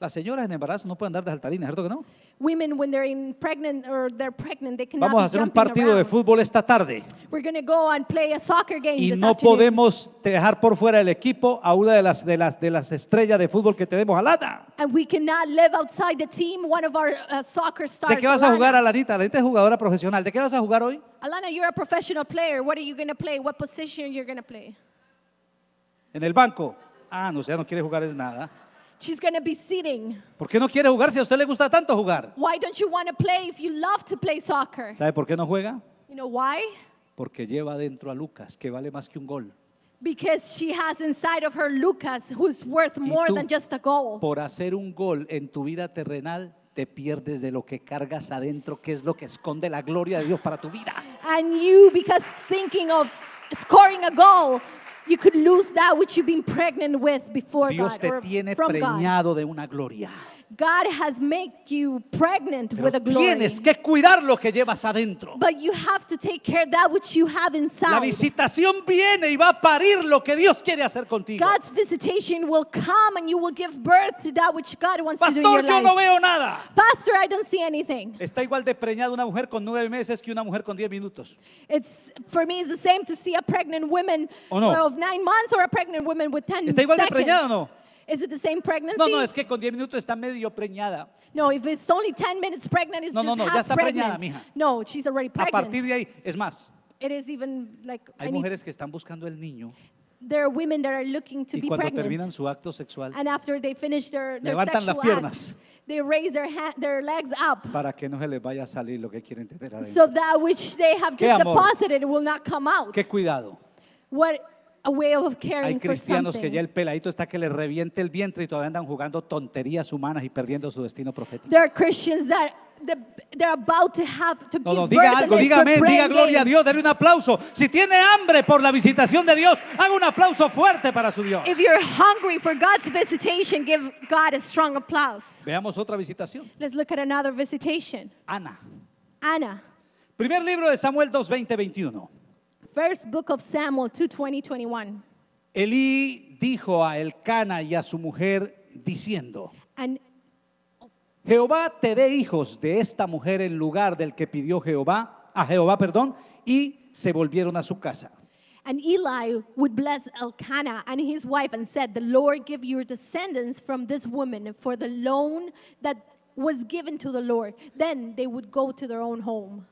Las señoras en embarazo no pueden dar de saltarín, ¿cierto que no? women when they're in pregnant or they're pregnant, they cannot Vamos a hacer un partido de fútbol esta tarde. We're going to go and play a soccer game y this no afternoon. podemos dejar por fuera el equipo a una de las de las de las estrellas de fútbol que tenemos Alada. And we cannot live outside the team one of our uh, soccer stars. ¿De qué vas Alana? a jugar Aladita? Aladita es jugadora profesional. ¿De qué vas a jugar hoy? Alana, you're a professional player. What are you going to play? What position you're going to play? En el banco. Ah, no, o no quiere jugar es nada. She's be sitting. ¿Por qué no quiere jugar si a usted le gusta tanto jugar? Why don't you want to play if you love to play soccer? ¿Sabe por qué no juega? You know why? Porque lleva dentro a Lucas, que vale más que un gol. Because she has inside of her Lucas, who's worth more tú, than just a goal. Por hacer un gol en tu vida terrenal, te pierdes de lo que cargas adentro, que es lo que esconde la gloria de Dios para tu vida. And you, because thinking of scoring a goal, You could lose that which you've been pregnant with before Dios God te tiene from God. preñado de una gloria. God has made you pregnant Pero with a glory. Tienes que cuidar lo que llevas adentro. But you have to take care that which you have inside. La visitación viene y va a parir lo que Dios quiere hacer contigo. God's visitation will come and you will give birth to that which God wants Pastor, to do in your life. yo no veo nada. Pastor, I don't see anything. Está igual de preñada una mujer con nueve meses que una mujer con diez minutos. It's for me it's the same to see a pregnant woman no? of nine months or a pregnant woman with ten. Está igual seconds. de preñada o no? Is it the same pregnancy? No, no, es que con 10 minutos está medio preñada. No, if it's only 10 minutes pregnant, it's no, no, just no, half ya está pregnant. preñada, mija. No, she's already A partir de ahí, es más, It is even like I hay need mujeres que están buscando el niño there are women that are looking to y be cuando pregnant. terminan su acto sexual And after they finish their, their levantan las piernas act, they raise their, ha- their legs up para que no se les vaya a salir lo que quieren tener adentro. so that which they have just deposited will not come out. Qué cuidado. What hay cristianos que ya el peladito está que le reviente el vientre y todavía andan jugando tonterías humanas y perdiendo su destino profético. diga algo, diga diga gloria a Dios, denle un aplauso. Si tiene hambre por la visitación de Dios, haga un aplauso fuerte para su Dios. Veamos otra visitación. Ana. Ana. Primer libro de Samuel 2, 21. First book of Samuel 2, 21. Elí dijo a Elcana y a su mujer diciendo, And Jehová te dé hijos de esta mujer en lugar del que pidió Jehová, a Jehová, perdón, y se volvieron a su casa. And Eli would bless Elkanah and his wife and said, The Lord give your descendants from this woman for the loan that was given to the Lord. Then they would go to their own home.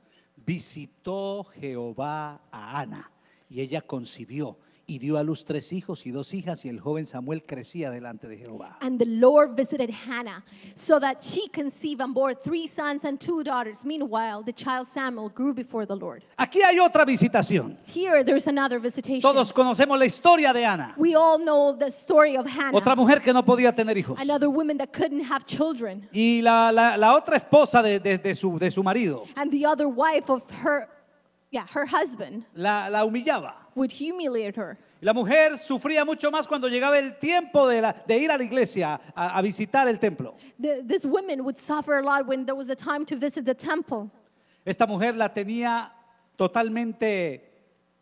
visitó Jehová a Ana y ella concibió y dio a luz tres hijos y dos hijas y el joven Samuel crecía delante de Jehová. And the Lord visited Hannah so that she conceived and bore three sons and two daughters. Meanwhile, the child Samuel grew before the Lord. Aquí hay otra visitación. Here there's another visitation. Todos conocemos la historia de Ana. We all know the story of Hannah. Otra mujer que no podía tener hijos. Another woman that couldn't have children. Y la, la, la otra esposa de, de, de, su, de su marido. And the other wife of her, yeah, her husband. La, la humillaba would humiliate her. La mujer sufría mucho más cuando llegaba el tiempo de, la, de ir a la iglesia a, a visitar el templo. The, this woman would suffer a lot when there was a time to visit the temple. Esta mujer la tenía totalmente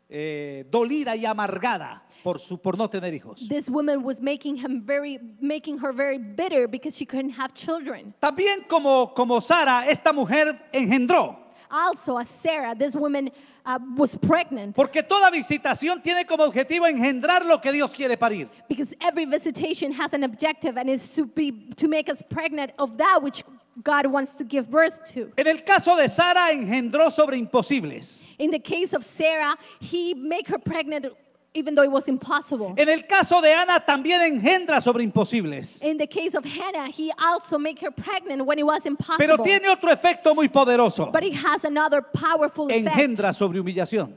eh, dolida y amargada por su por no tener hijos. This woman was making him very making her very bitter because she couldn't have children. También como como Sara, esta mujer engendró also a Sarah, this woman uh, was pregnant. Porque toda visitación tiene como objetivo engendrar lo que Dios quiere parir. Because every visitation has an objective and is to be to make us pregnant of that which God wants to give birth to. En el caso de Sara engendró sobre imposibles. In the case of Sarah, he make her pregnant en el caso de Ana también engendra sobre imposibles. In the case of Hannah, he also her pregnant when it was impossible. Pero tiene otro efecto muy poderoso. Engendra sobre humillación.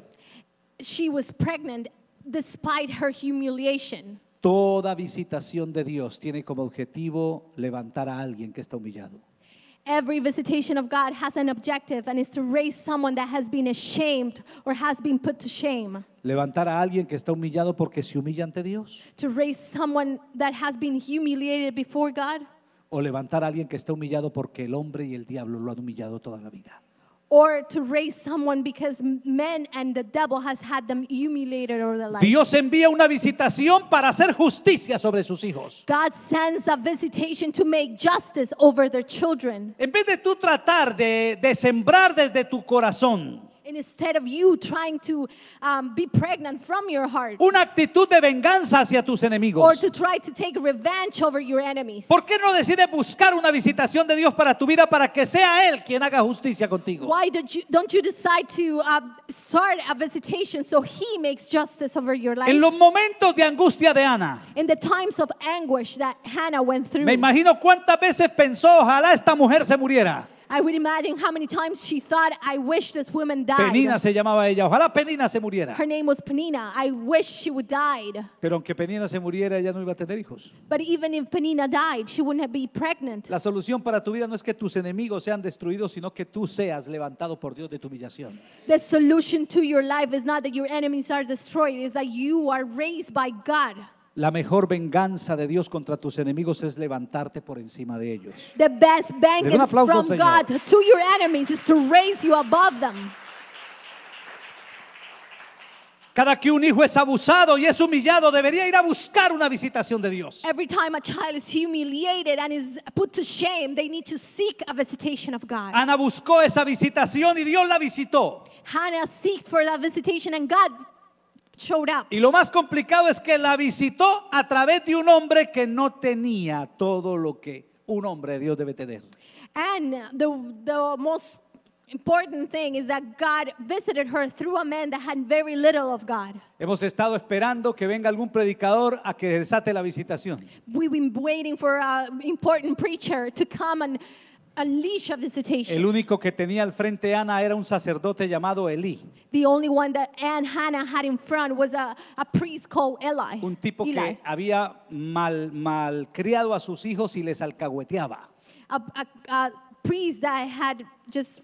She was pregnant despite her humiliation. Toda visitación de Dios tiene como objetivo levantar a alguien que está humillado. Every visitation of God has an objective and is to raise someone that has been ashamed or has been put to shame. Levantar a alguien que está humillado porque se humilla ante Dios. To raise someone that has been humiliated before God. O levantar a alguien que está humillado porque el hombre y el diablo lo han humillado toda la vida or to raise someone because men and the devil has had them humiliated over their life. Dios envía una visitación para hacer justicia sobre sus hijos. God sends a visitation to make justice over their children. En vez de tú tratar de, de sembrar desde tu corazón instead of you trying to um, be pregnant from your heart. Una actitud de venganza hacia tus enemigos. Or to try to take revenge over your enemies. ¿Por qué no decides buscar una visitación de Dios para tu vida para que sea él quien haga justicia contigo? Why don't you, don't you decide to uh, start a visitation so he makes justice over your life? En los momentos de angustia de Ana. In the times of anguish that Hannah went through. Me imagino cuántas veces pensó, ojalá esta mujer se muriera. I would imagine how many times she thought, I wish this woman died. Penina se llamaba ella. Ojalá Penina se muriera. Her name was Penina. I wish she would died. Pero aunque Penina se muriera, ella no iba a tener hijos. But even if Penina died, she wouldn't be pregnant. La solución para tu vida no es que tus enemigos sean destruidos, sino que tú seas levantado por Dios de tu humillación. The solution to your life is not that your enemies are destroyed, it's that you are raised by God. La mejor venganza de Dios contra tus enemigos es levantarte por encima de ellos. The best vengeance from God to your enemies is to raise you above them. Cada que un hijo es abusado y es humillado, debería ir a buscar una visitación de Dios. Every time a child is humiliated and is put to shame, they need to seek a visitation of God. Ana buscó esa visitación y Dios la visitó. Hannah seeked for that visitation and God y lo más complicado es que la visitó a través de un hombre que no tenía todo lo que un hombre de Dios debe tener. God visited her through a man Hemos estado esperando que venga algún predicador a que desate la visitación. El único que tenía al frente Ana era un sacerdote llamado Eli. The only one that Anne Hannah had in front was a, a priest called Eli. Un tipo que había mal criado a sus hijos y les alcahueteaba. A, a, a priest that had just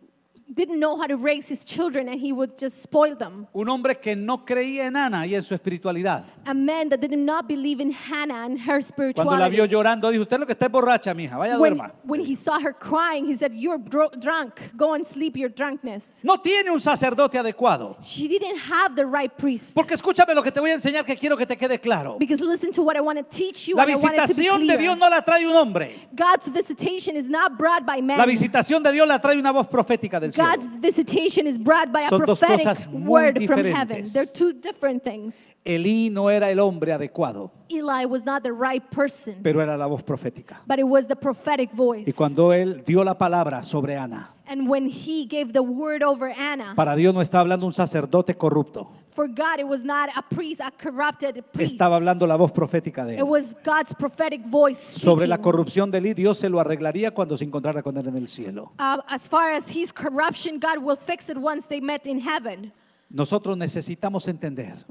didn't know how to raise his children and he would just spoil them. Un hombre que no creía en Ana y en su espiritualidad. A man that did not believe in Hannah and her spirituality. Cuando la vio llorando dijo, "Usted lo que está borracha, mija, vaya a duerma." When he saw her crying, he said, "You're drunk. Go and sleep your drunkenness." No tiene un sacerdote adecuado. She didn't have the right priest. Porque escúchame lo que te voy a enseñar que quiero que te quede claro. Because listen to what I want to teach you La visitación de Dios no la trae un hombre. God's visitation is not brought by man. La visitación de Dios la trae una voz profética del God's visitation is brought by a prophetic word from heaven. They're two different things. Eli no era el hombre adecuado, Eli was not the right person, pero era la voz profética. but it was the prophetic voice. Y cuando él dio la palabra sobre Ana, And when he gave the word over Anna, para Dios no está hablando un sacerdote corrupto. For God, it was not a priest, a corrupted priest. Estaba hablando la voz profética de él. It was God's prophetic voice Sobre la corrupción de él, Dios se lo arreglaría cuando se encontrara con él en el cielo. Uh, as far as his corruption, God will fix it once they met in heaven. Nosotros necesitamos entender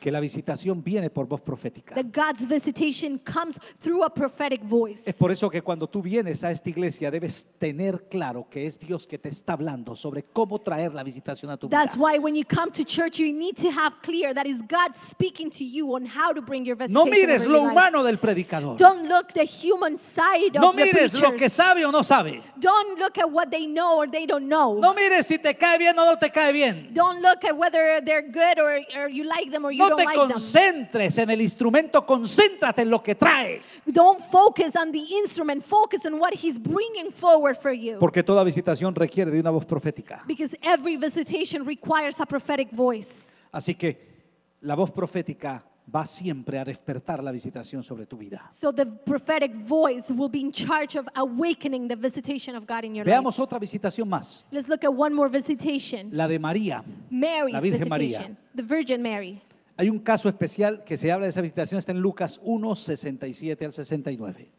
que la visitación viene por voz profética. Es por eso que cuando tú vienes a esta iglesia debes tener claro que es Dios que te está hablando sobre cómo traer la visitación a tu vida. No mires lo humano del predicador. No mires lo que sabe o no sabe. No mires si te cae bien o no te cae bien. Don't look at whether they're good or, or you like them or you no don't te concentres en el instrumento, concéntrate en lo que trae. Don't focus on the instrument, focus on what he's bringing forward for you. Porque toda visitación requiere de una voz profética. Because every visitation requires a prophetic voice. Así que la voz profética va siempre a despertar la visitación sobre tu vida. Veamos otra visitación más. La de María. la Virgen María. Hay un caso especial que se habla de esa visitación, está en Lucas 1, 67 al 69.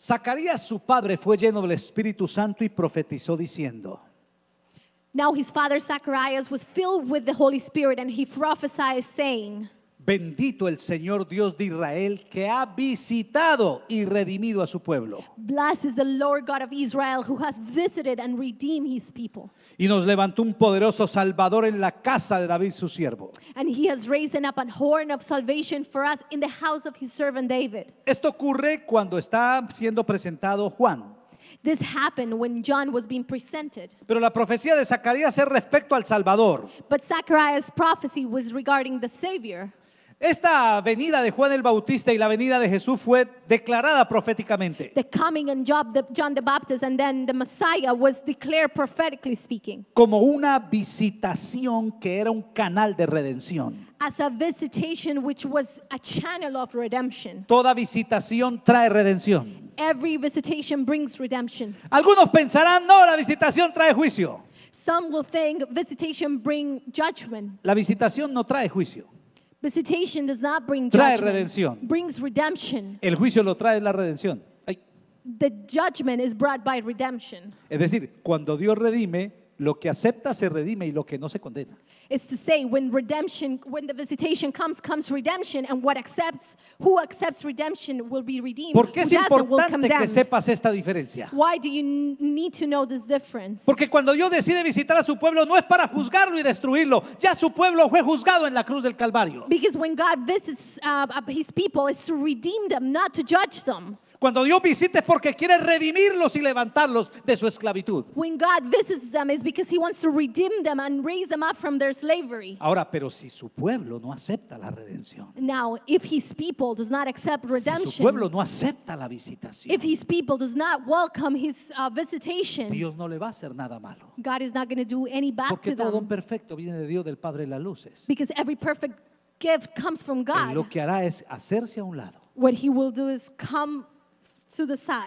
Zacarías su padre fue lleno del Espíritu Santo y profetizó diciendo. Now his father Zacharias was filled with the Holy Spirit and he prophesied saying, Bendito el Señor Dios de Israel que ha visitado y redimido a su pueblo. Blessed is the Lord God of Israel who has visited and redeemed his people. Y nos levantó un poderoso salvador en la casa de David su siervo. And he has raised up an horn of salvation for us in the house of his servant David. Esto ocurre cuando está siendo presentado Juan. This happened when John was being presented. Pero la profecía de Zacarías es respecto al Salvador. But Zachariah's prophecy was regarding the Savior. Esta venida de Juan el Bautista y la venida de Jesús fue declarada proféticamente. Como una visitación que era un canal de redención. Toda visitación trae redención. Algunos pensarán, no, la visitación trae juicio. La visitación no trae juicio. Visitation does not bring Trae judgment, redención. Brings redemption. El juicio lo trae la redención. The judgment is brought by redemption. Es decir, cuando Dios redime, lo que acepta se redime y lo que no se condena. Es to say when redemption, when the visitation comes, comes redemption, and what accepts, who accepts redemption will be redeemed. ¿Por qué es importante que sepas esta diferencia? Why do you need to know this difference? Porque cuando Dios decide visitar a su pueblo no es para juzgarlo y destruirlo. Ya su pueblo fue juzgado en la cruz del Calvario. Because when God visits a uh, uh, His people, it's to redeem them, not to judge them. Cuando Dios visita es porque quiere redimirlos y levantarlos de su esclavitud. When God visits them is because he wants to redeem them and raise them up from their slavery. Ahora, pero si su pueblo no acepta la redención. Now, if his people does not accept redemption. Si su pueblo no acepta la visitación. If his people does not welcome his uh, visitation. Dios no le va a hacer nada malo. God is not going to do any bad Porque to todo don perfecto viene de Dios del Padre de las luces. Because every perfect gift comes from God. Él lo que hará es hacerse a un lado. What he will do is come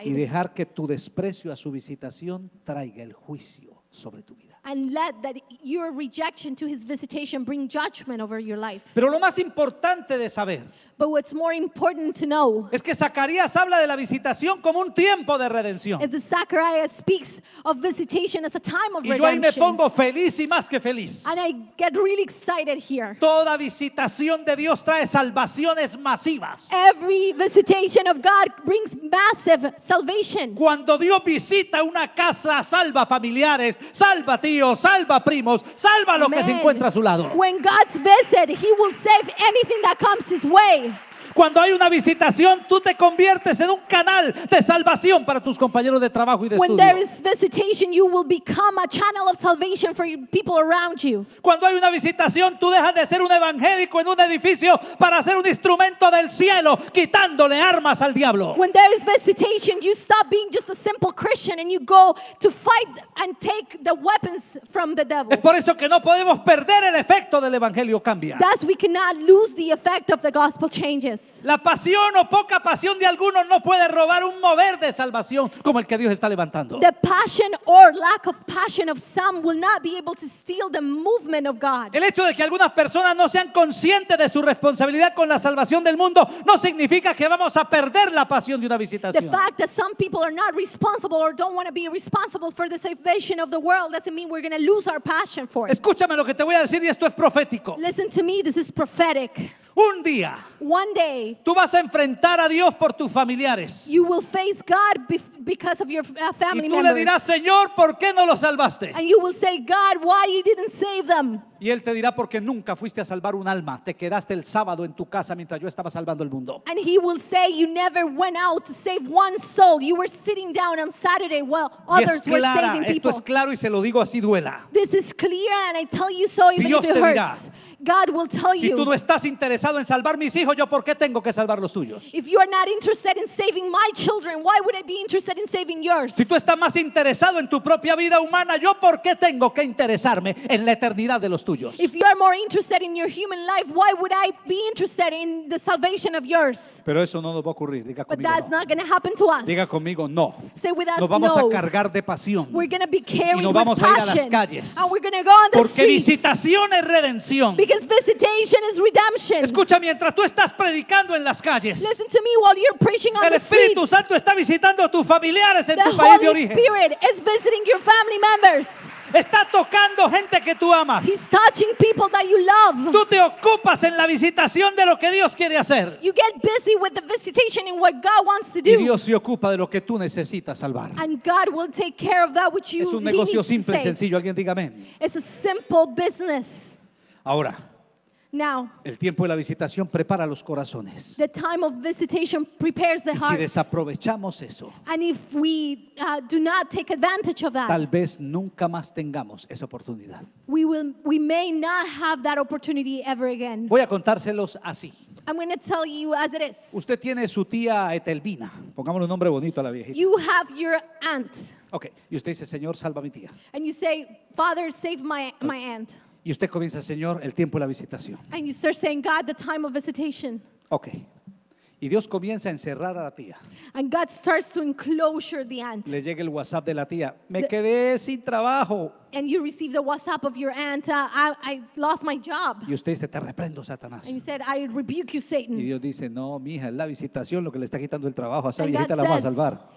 y dejar que tu desprecio a su visitación traiga el juicio sobre tu vida and let that your rejection to his visitation bring judgment over your life. Pero lo más importante de saber But what's more important to know es que Zacarías habla de la visitación como un tiempo de redención. is that Zacharias speaks of visitation as a time of Y yo ahí me pongo feliz y más que feliz. And I get really excited here. Toda visitación de Dios trae salvaciones masivas. Every visitation of God brings massive salvation. Cuando Dios visita una casa, salva familiares, salva a ti salva primos, salva lo que se encuentra a su lado. When God's visit, he will save anything that comes his way. Cuando hay una visitación, tú te conviertes en un canal de salvación para tus compañeros de trabajo y de When there estudio. is visitation, you will become a channel of salvation for people around you. Cuando hay una visitación, tú dejas de ser un evangélico en un edificio para ser un instrumento del cielo, quitándole armas al diablo. When there is visitation, you stop being just a simple Christian and you go to fight and take the weapons from the devil. Es por eso que no podemos perder el efecto del evangelio cambia. Thus, we cannot lose the effect of the gospel changes. La pasión o poca pasión de algunos no puede robar un mover de salvación como el que Dios está levantando. The passion or lack of passion of some will not be able to steal the movement of God. El hecho de que algunas personas no sean conscientes de su responsabilidad con la salvación del mundo no significa que vamos a perder la pasión de una visitación. The fact that some people are not responsible or don't want to be responsible for the salvation of the world doesn't mean we're going to lose our passion for it. Escúchame lo que te voy a decir y esto es profético. Listen to me, this is prophetic. Un día. One day day, tú vas a enfrentar a Dios por tus familiares. You will face God because of your uh, family members. y tú members. le dirás, Señor, ¿por qué no los salvaste? And you will say, God, why you didn't save them? Y él te dirá porque nunca fuiste a salvar un alma, te quedaste el sábado en tu casa mientras yo estaba salvando el mundo. And he will say you never went out to save one soul. You were sitting down on Saturday while others clara, were saving people. Esto es claro y se lo digo así duela. This is clear and I tell you so even Dios if it hurts. Dirá, si tú no estás interesado en salvar mis hijos, yo por qué tengo que salvar los tuyos? Si tú estás más interesado en tu propia vida humana, yo por qué tengo que interesarme en la eternidad de los tuyos? Pero eso no nos va a ocurrir, diga conmigo. no. Diga conmigo no. Nos vamos a cargar de pasión. y nos vamos a ir a las calles. Porque visitación es redención biggest visitation is redemption. Escucha mientras tú estás predicando en las calles. Listen to me while you're preaching on El the Espíritu Santo está visitando a tus familiares en the tu país Holy de origen. Spirit is visiting your family members. Está tocando gente que tú amas. He's touching people that you love. Tú te ocupas en la visitación de lo que Dios quiere hacer. You get busy with the visitation in what God wants to do. Y Dios se ocupa de lo que tú necesitas salvar. And God will take care of that which you es un negocio simple, sencillo. Alguien diga amén. It's a simple business. Ahora, el tiempo de la visitación prepara los corazones. Y si desaprovechamos eso, tal vez nunca más tengamos esa oportunidad. Voy a contárselos así. Usted tiene su tía Etelvina, pongámosle un nombre bonito a la viejita. y usted dice, Señor, salva a mi tía. Father, y usted comienza, Señor, el tiempo de la visitación. And you start saying, God, the time of visitation. Ok. Y Dios comienza a encerrar a la tía. And Le llega el WhatsApp de la tía. Me quedé sin trabajo. Y usted dice, te reprendo, Satanás. Y Dios dice, no, mija, es la visitación lo que le está quitando el trabajo. A esa viejita la va a salvar.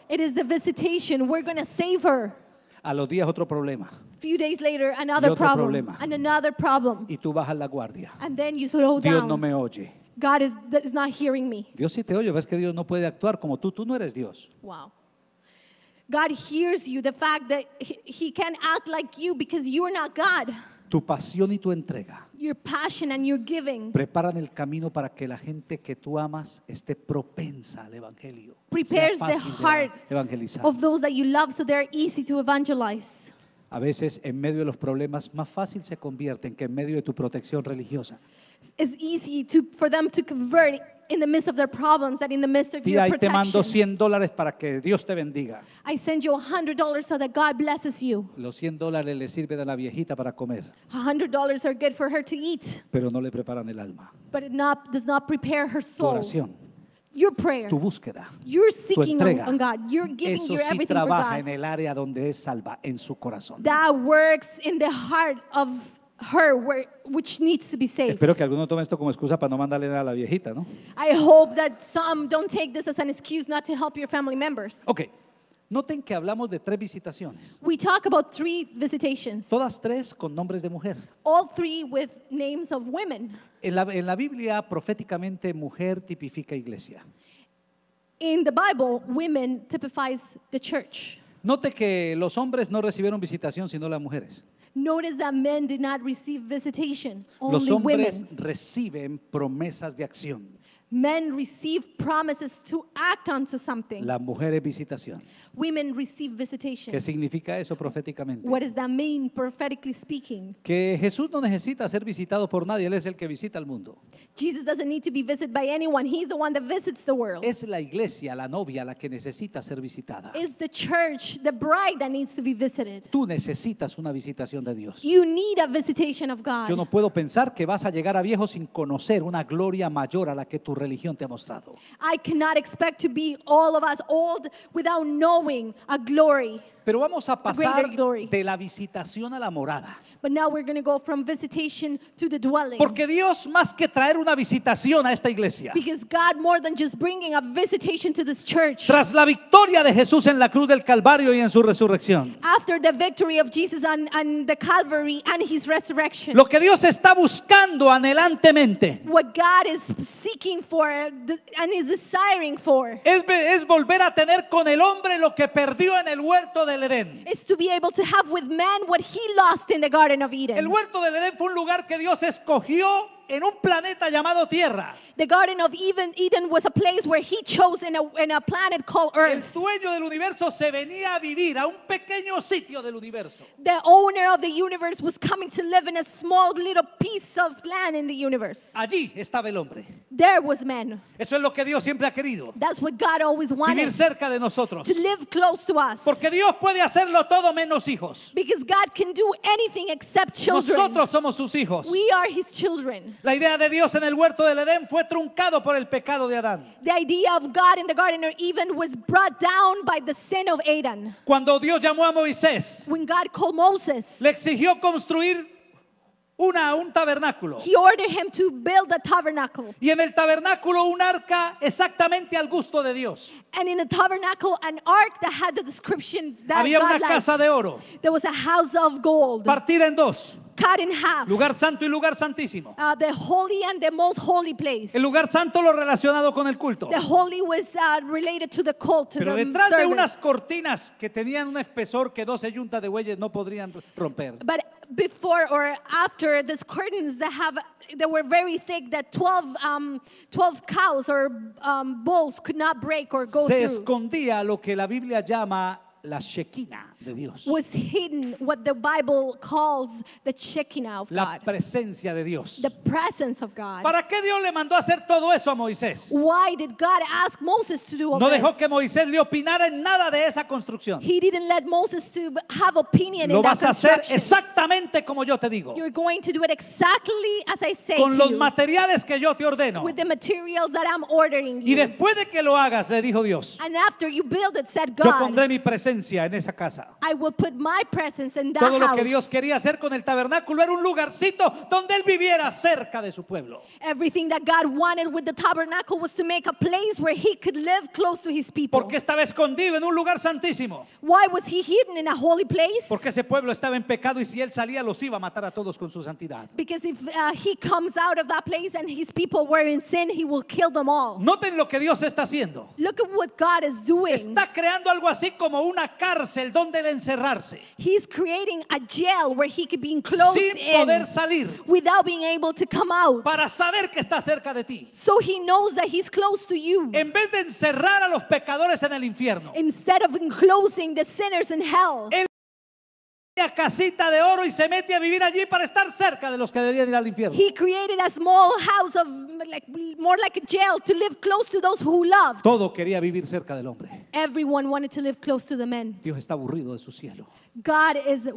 A los días otro problema few days later, another problem, problema. and another problem. Y tú bajas la guardia. And then you slow Dios down. no me oye. God is, is not hearing me. Dios sí te oye, ves que Dios no puede actuar como tú, tú no eres Dios. Wow. God hears you, the fact that he, he can't act like you because you are not God. Tu pasión y tu entrega your passion and your giving. Preparan el camino para que la gente que tú amas esté propensa al evangelio. Prepares the heart evangelizar. of those that you love so they're easy to evangelize a veces en medio de los problemas más fácil se convierten que en medio de tu protección religiosa. It's easy to, for them to convert in the midst of their problems that in the midst of your ahí te mando 100 dólares para que Dios te bendiga. I send you $100 so that God blesses you. Los 100 dólares le sirven a la viejita para comer, $100 are good for her to eat, pero no le preparan el alma. but it not, does not prepare her Tu soul. oración your prayer, tu búsqueda, you're seeking tu entrega, on, God, you're giving eso your sí everything trabaja for God. en el área donde es salva, en su corazón. That works in the heart of her where, which needs to be saved. Espero que alguno tome esto como excusa para no mandarle nada a la viejita, ¿no? I hope that some don't take this as an excuse not to help your family members. Okay. Noten que hablamos de tres visitaciones. We talk about three visitations, Todas tres con nombres de mujer. all three with names of women. En la, en la Biblia, proféticamente, mujer tipifica iglesia. In the Bible, women typifies the church. Note que los hombres no recibieron visitación, sino las mujeres. Notice that men did not receive visitation, only Los hombres reciben promesas de acción. Las mujeres visitación. ¿Qué significa eso proféticamente? What does that mean prophetically Que Jesús no necesita ser visitado por nadie, él es el que visita al mundo. Jesus need to be visited by anyone. He's the one that visits the world. Es la iglesia, la novia la que necesita ser visitada. the church, the bride that needs to be visited. Tú necesitas una visitación de Dios. You need a visitation of God. Yo no puedo pensar que vas a llegar a viejo sin conocer una gloria mayor a la que tú religión te ha mostrado. Pero vamos a pasar de la visitación a la morada. But now we're going to go from visitation to the dwelling. Porque Dios más que traer una visitación a esta iglesia. Because God more than just bringing a visitation to this church. Tras la victoria de Jesús en la cruz del Calvario y en su resurrección. After the victory of Jesus on, on the Calvary and his resurrection. Lo que Dios está buscando anhelantemente. What God is seeking for and is desiring for. Es, es volver a tener con el hombre lo que perdió en el huerto del Edén. Is to be able to have with man what he lost in the garden el huerto del Edén fue un lugar que Dios escogió en un planeta llamado Tierra. The Garden of Eden, Eden was a place where he chose in a, in a planet called Earth. El sueño del universo se venía a vivir a un pequeño sitio del universo. The owner of the universe was coming to live in a small little piece of land in the universe. Allí estaba el hombre. There was man. Eso es lo que Dios siempre ha querido. That's what God always Vivir cerca de nosotros. to live close to us. Porque Dios puede hacerlo todo menos hijos. Because God can do anything except children. Nosotros somos sus hijos. We are his children. La idea de Dios en el huerto del Edén fue truncado por el pecado de Adán. The idea of God in the garden of Eden was brought down by the sin of Adam. Cuando Dios llamó a Moisés, When God called Moses, le exigió construir una, un tabernáculo. He ordered him to build a tabernacle. Y en el tabernáculo un arca exactamente al gusto de Dios. And in the tabernacle an ark that had the description that Había God una liked. casa de oro. There was a house of gold. Partida en dos cut in half. Lugar santo y lugar santísimo. Uh, the holy and the most holy place. El lugar santo lo relacionado con el culto. The holy was uh, related to the cult. Pero the detrás service. de unas cortinas que tenían un espesor que 12 yuntas de bueyes no podrían romper. But before or after these curtains that have they were very thick that 12, um, 12 cows or um, bulls could not break or go Se through. escondía lo que la Biblia llama la shekinah de Dios. was hidden what the Bible calls the checking of God, La presencia de Dios. the presence of God. ¿Para qué Dios le mandó a hacer todo eso a Moisés? Why did God ask Moses to do all No dejó que Moisés le opinara en nada de esa construcción. He didn't let Moses to have opinion Lo in that vas a hacer exactamente como yo te digo. You're going to do it exactly as I say Con to los you, materiales que yo te ordeno. with the materials that I'm ordering you. Y después de que lo hagas, le dijo Dios, and after you build it, said yo pondré mi presencia en esa casa. Todo lo que Dios quería hacer con el tabernáculo era un lugarcito donde él viviera cerca de su pueblo. Porque estaba escondido en un lugar santísimo. Porque ese pueblo estaba en pecado y si él salía los iba a matar a todos con su santidad. Noten lo que Dios está haciendo. Está creando algo así como una cárcel donde poder encerrarse. He's creating a jail where he could be enclosed sin poder salir. Without being able to come out. Para saber que está cerca de ti. So he knows that he's close to you. En vez de encerrar a los pecadores en el infierno. Instead of enclosing the sinners in hell a casita de oro y se mete a vivir allí para estar cerca de los que deberían ir al infierno. He created a small house of like, more like a jail to live close to those who loved. Todo quería vivir cerca del hombre. Everyone wanted to live close to the men. Dios está aburrido de su cielo. God is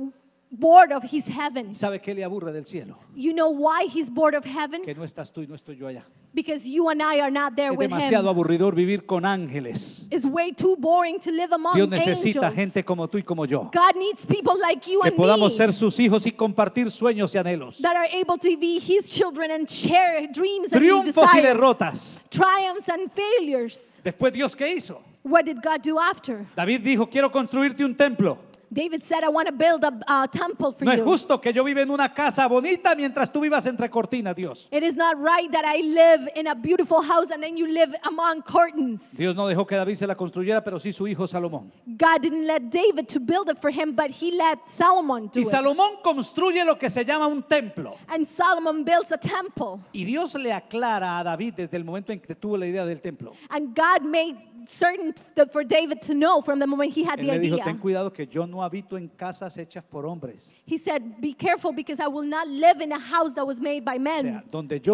bored of his heaven. ¿Sabe qué le aburre del cielo? You know why he's bored of heaven? Que no estás tú y no estoy yo allá. Because you and I are not there with him. es demasiado him. aburridor vivir con ángeles. It's way too boring to live among Dios necesita angels. gente como tú y como yo. God needs people like you que and podamos me. ser sus hijos y compartir sueños y anhelos. That are able to be his children and share dreams Triunfos and desires. y derrotas. Triumphs and failures. Después Dios qué hizo? What did God do after? David dijo, "Quiero construirte un templo." David said, I want to build a, a temple for no es justo que yo viva en una casa bonita mientras tú vivas entre cortinas, Dios. It is not right that I live in a beautiful house and then you live among curtains. Dios no dejó que David se la construyera, pero sí su hijo Salomón. God didn't let David to build it for him, but he let Solomon do Y Salomón construye lo que se llama un templo. And Solomon builds a temple. Y Dios le aclara a David desde el momento en que tuvo la idea del templo. And God made certain for David to know from the moment he had Él the dijo, idea. ten cuidado que yo no habito en casas hechas por hombres. He said, "Be careful because I will not live in a house that was made by men." Where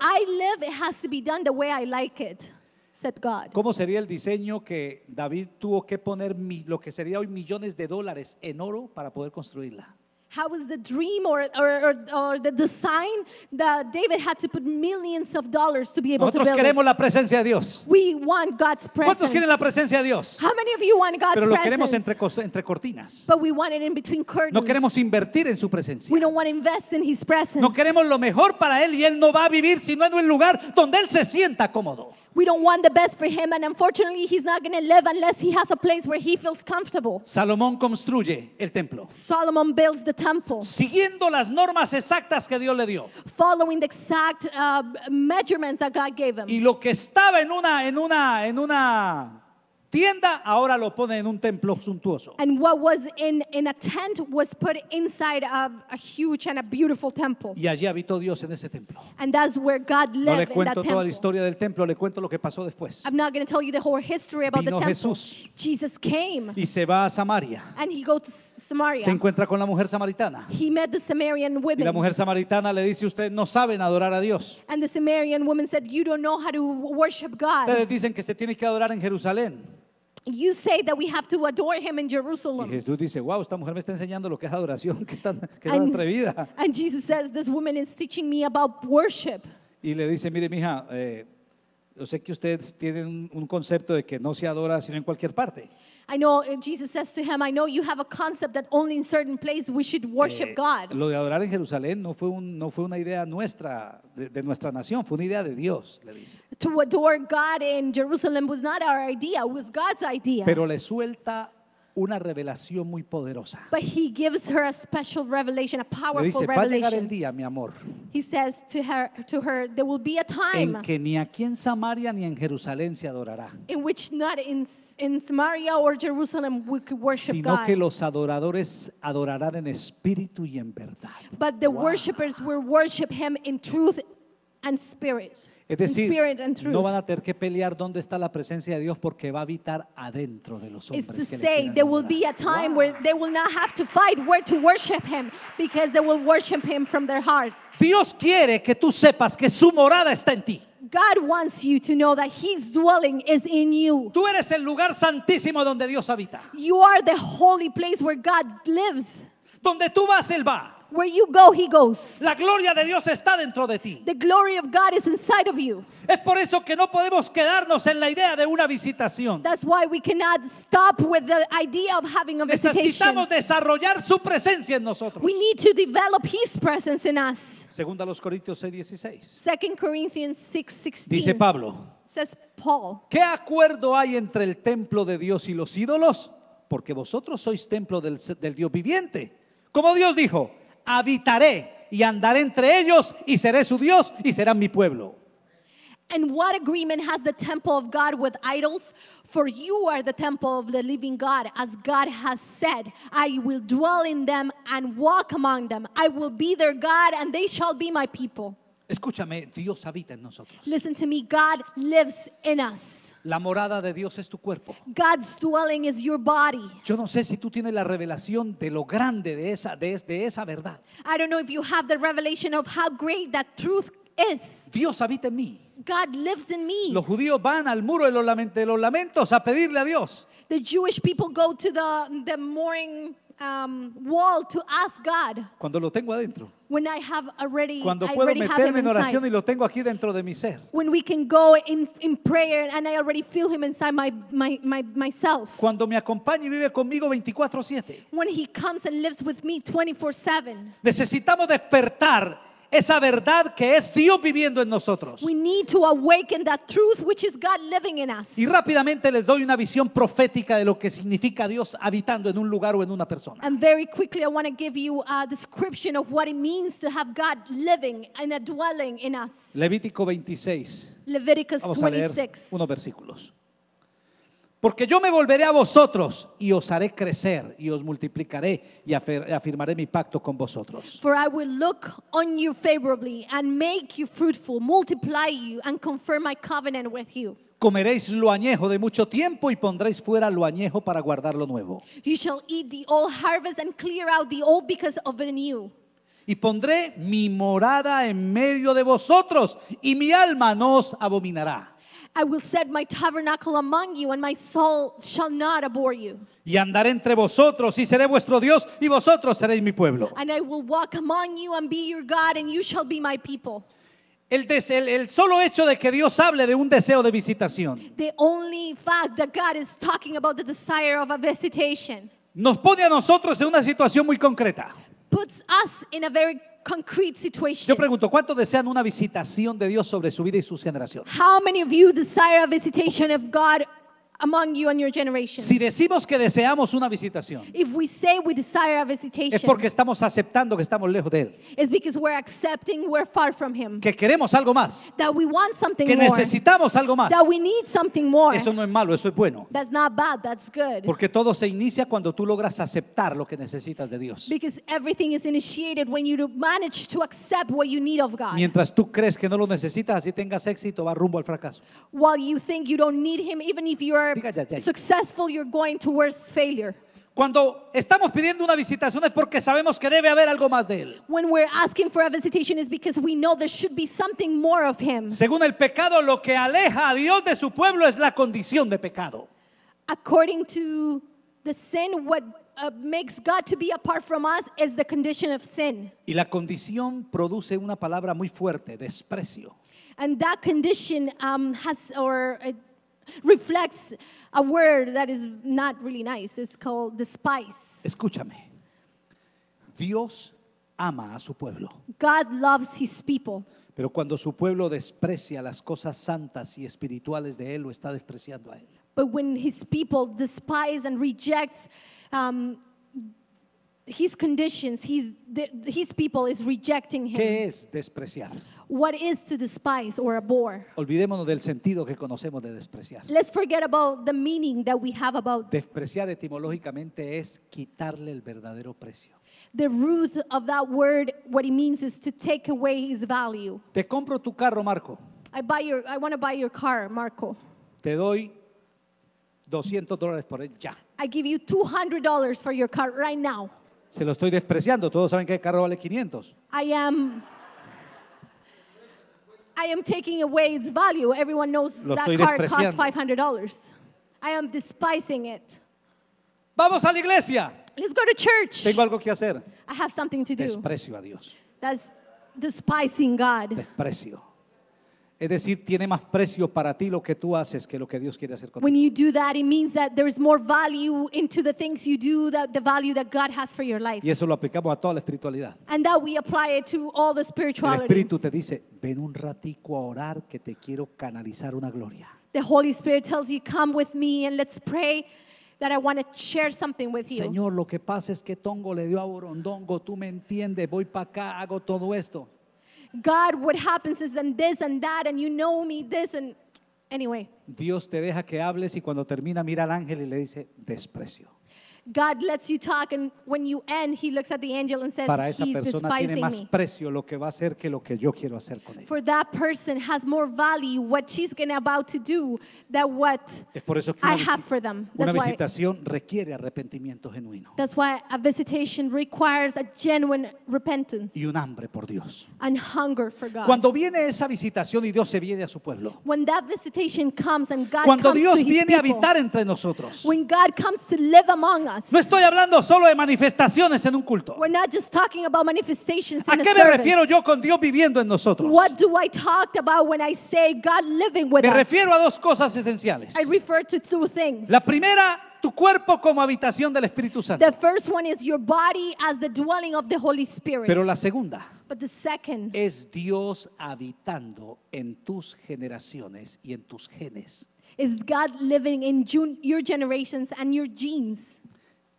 I live, it has to be done the way I like it," said God. ¿Cómo sería el diseño que David tuvo que poner lo que sería hoy millones de dólares en oro para poder construirla? How was the dream or, or, or, or, the design that David had to put millions of dollars to be able Nosotros to build? queremos la presencia de Dios. We want God's presence. ¿Cuántos quieren la presencia de Dios? How many of you want God's Pero lo presence? queremos entre, entre cortinas. But we want it in between curtains. No queremos invertir en su presencia. We don't want to invest in his presence. No queremos lo mejor para él y él no va a vivir sino en un lugar donde él se sienta cómodo. We don't want the best for him, and unfortunately, he's not going to live unless he has a place where he feels comfortable. Salomón construye el templo. Solomon builds the temple. Siguiendo las normas exactas que Dios le dio. Following the exact uh, measurements that God gave him. Y lo que estaba en una en una en una tienda ahora lo ponen en un templo suntuoso. And what was in, in a tent was put inside of a huge and a beautiful temple. Y allí habitó Dios en ese templo. And that's where God lived in that temple. No le cuento toda la historia del templo, le cuento lo que pasó después. I'm not going to tell you the whole history about Vino the temple. Jesús. Jesus came Y se va a Samaria. and he go to Samaria. Se encuentra con la mujer samaritana. He met the Samaritan Y la mujer samaritana le dice, usted no saben adorar a Dios. And the Samaritan woman said, You don't know how to worship God. Ustedes dicen que se tiene que adorar en Jerusalén. You say that we have to adore him in Y Jerusalem. Jesús dice, wow, esta mujer me está enseñando lo que es adoración, <laughs> qué tan, qué tan And- atrevida. And Jesus says, This woman is teaching me about worship. Y le dice, mire, mija, eh, yo sé que ustedes tienen un- concepto de que no se adora sino en cualquier parte. I know Jesus says to him, I know you have a concept that only in certain place we should worship Eh, God. Lo de adorar en Jerusalén no fue, un- no fue una idea nuestra, de, de nuestra nación, fue una idea de Dios, le dice. To adore God in Jerusalem was not our idea, it was God's idea. Pero le suelta una revelación muy poderosa. But he gives her a special revelation, a powerful dice, el día, mi amor, a en que ni aquí en Samaria ni en Jerusalén se adorará, in which not in, Samaria or Jerusalem we could worship sino que los adoradores adorarán en espíritu y en verdad. but the worshippers will worship him in truth and spirit. Es decir, and truth. no van a tener que pelear dónde está la presencia de Dios porque va a habitar adentro de los hombres. It's to que say there will be a time where they will not have to fight where to worship Him because they will worship Him from their heart. Dios quiere que tú sepas que su morada está en ti. God wants you to know that His dwelling is in you. Tú eres el lugar santísimo donde Dios habita. You are the holy place where God lives. Donde tú vas, él va goes. La gloria de Dios está dentro de ti. The glory of God is inside of you. Es por eso que no podemos quedarnos en la idea de una visitación. That's why we cannot stop with the idea of having a visitation. Necesitamos desarrollar su presencia en nosotros. We need to develop his presence in us. Segunda los Corintios 6:16. Corinthians Dice Pablo. Says Paul. ¿Qué acuerdo hay entre el templo de Dios y los ídolos? Porque vosotros sois templo del, del Dios viviente. Como Dios dijo, habitaré y andaré entre ellos y seré su Dios y serán mi pueblo. And what agreement has the temple of God with idols? For you are the temple of the living God, as God has said, I will dwell in them and walk among them. I will be their God, and they shall be my people. Escúchame, Dios habita en nosotros. Listen to me, God lives in us. La morada de Dios es tu cuerpo. God's dwelling is your body. Yo no sé si tú tienes la revelación de lo grande de esa de, esa verdad. I don't know if you have the revelation of how great that truth is. Dios habita en mí. God lives in me. Los judíos van al muro de los lamentos a pedirle a Dios. The Jewish people go to the the mourning um, wall to ask God Cuando lo tengo adentro. when I have already, Cuando I puedo already have him en oración y lo tengo aquí dentro de mi ser. When we can go in, in prayer and I already feel him inside my, my, my, myself. Cuando me acompaña y vive conmigo 24/7. When he comes and lives with me 24 7. Necesitamos despertar esa verdad que es Dios viviendo en nosotros. We need to awaken that truth which is God living in us. Y rápidamente les doy una visión profética de lo que significa Dios habitando en un lugar o en una persona. And very quickly I want to give you a description of what it means to have God living and a dwelling in us. Levítico 26. Leviticus 26. Vamos a leer unos versículos. Porque yo me volveré a vosotros y os haré crecer y os multiplicaré y afirmaré mi pacto con vosotros. Comeréis lo añejo de mucho tiempo y pondréis fuera lo añejo para guardar lo nuevo. Y pondré mi morada en medio de vosotros y mi alma no os abominará. I will set my tabernacle among you, and my soul shall not abhor you. Y andaré entre vosotros, y seré vuestro Dios, y vosotros seréis mi pueblo. And I will walk among you, and be your God, and you shall be my people. El, des, el, el, solo hecho de que Dios hable de un deseo de visitación The the only fact that God is talking about desire of a visitation. nos pone a nosotros en una situación muy concreta. Puts us in a very yo pregunto, ¿cuántos desean una visitación de Dios sobre su vida y sus generaciones? among you and your generation. Si decimos que deseamos una visitación, If we say we desire a visitation, es porque estamos aceptando que estamos lejos de Él, it's because we're accepting we're far from Him. que queremos algo más, That we want something que more. necesitamos algo más. That we need something more. Eso no es malo, eso es bueno. That's not bad, that's good. Porque todo se inicia cuando tú logras aceptar lo que necesitas de Dios. Because everything is initiated when you manage to accept what you need of God. Mientras tú crees que no lo necesitas, así tengas éxito, va rumbo al fracaso. While you think you don't need Him, even if you are successful, you're going towards failure. Cuando estamos pidiendo una visitación es porque sabemos que debe haber algo más de él. When we're asking for a visitation is because we know there should be something more of him. Según el pecado, lo que aleja a Dios de su pueblo es la condición de pecado. According to the sin, what uh, makes God to be apart from us is the condition of sin. Y la condición produce una palabra muy fuerte, desprecio. And that condition um, has, or uh, reflects a word that is not really nice. It's called despise. Escúchame. Dios ama a su pueblo. God loves his people. Pero cuando su pueblo desprecia las cosas santas y espirituales de él, lo está despreciando a él. But when his people despise and rejects um, his conditions, his, the, his people is rejecting him. ¿Qué es despreciar? what is to despise or abhor. Olvidémonos del sentido que conocemos de despreciar. Let's forget about the meaning that we have about Despreciar etimológicamente es quitarle el verdadero precio. the root of that word. What it means is to take away its value. Te compro tu carro, Marco. I buy your I want to buy your car, Marco. Te doy 200 dólares por él ya. I give you $200 for your car right now. Se lo estoy despreciando. Todos saben que el carro vale 500. I am I am taking away its value. Everyone knows that card costs $500. I am despising it. Vamos a la iglesia. Let's go to church. Tengo algo que hacer. I have something to do. Desprecio a Dios. That's despising God. Desprecio. Es decir, tiene más precio para ti lo que tú haces que lo que Dios quiere hacer contigo. When you do that, it means that there is more value into the things you do, that the value that God has for your life. Y eso lo aplicamos a toda la espiritualidad. And that we apply it to all the spirituality. El espíritu te dice, "Ven un ratico a orar que te quiero canalizar una gloria." The Holy Spirit tells you, "Come with me and let's pray." that I want to share something with you. Señor, lo que pasa es que Tongo le dio a Borondongo, tú me entiendes, voy para acá, hago todo esto. Dios te deja que hables y cuando termina mira al ángel y le dice, desprecio. God lets you talk and when you end, he looks at the angel and says, Para esa He's persona tiene más precio lo que va a hacer que lo que yo quiero hacer con ella. For that person has more value what she's going about to do than what Es por eso que I have for them. una That's why, visitación requiere arrepentimiento genuino that's why a visitation requires a genuine repentance y un hambre por Dios. and hunger for God. Cuando viene esa visitación y Dios se viene a su pueblo, when that visitation comes and God cuando comes Dios to his viene a habitar entre nosotros, when God comes to live among us, no estoy hablando solo de manifestaciones en un culto. ¿A qué me refiero yo con Dios viviendo en nosotros? Me refiero a dos cosas esenciales. La primera tu cuerpo como habitación del Espíritu Santo. Pero la segunda es Dios habitando en tus generaciones y en tus genes. and genes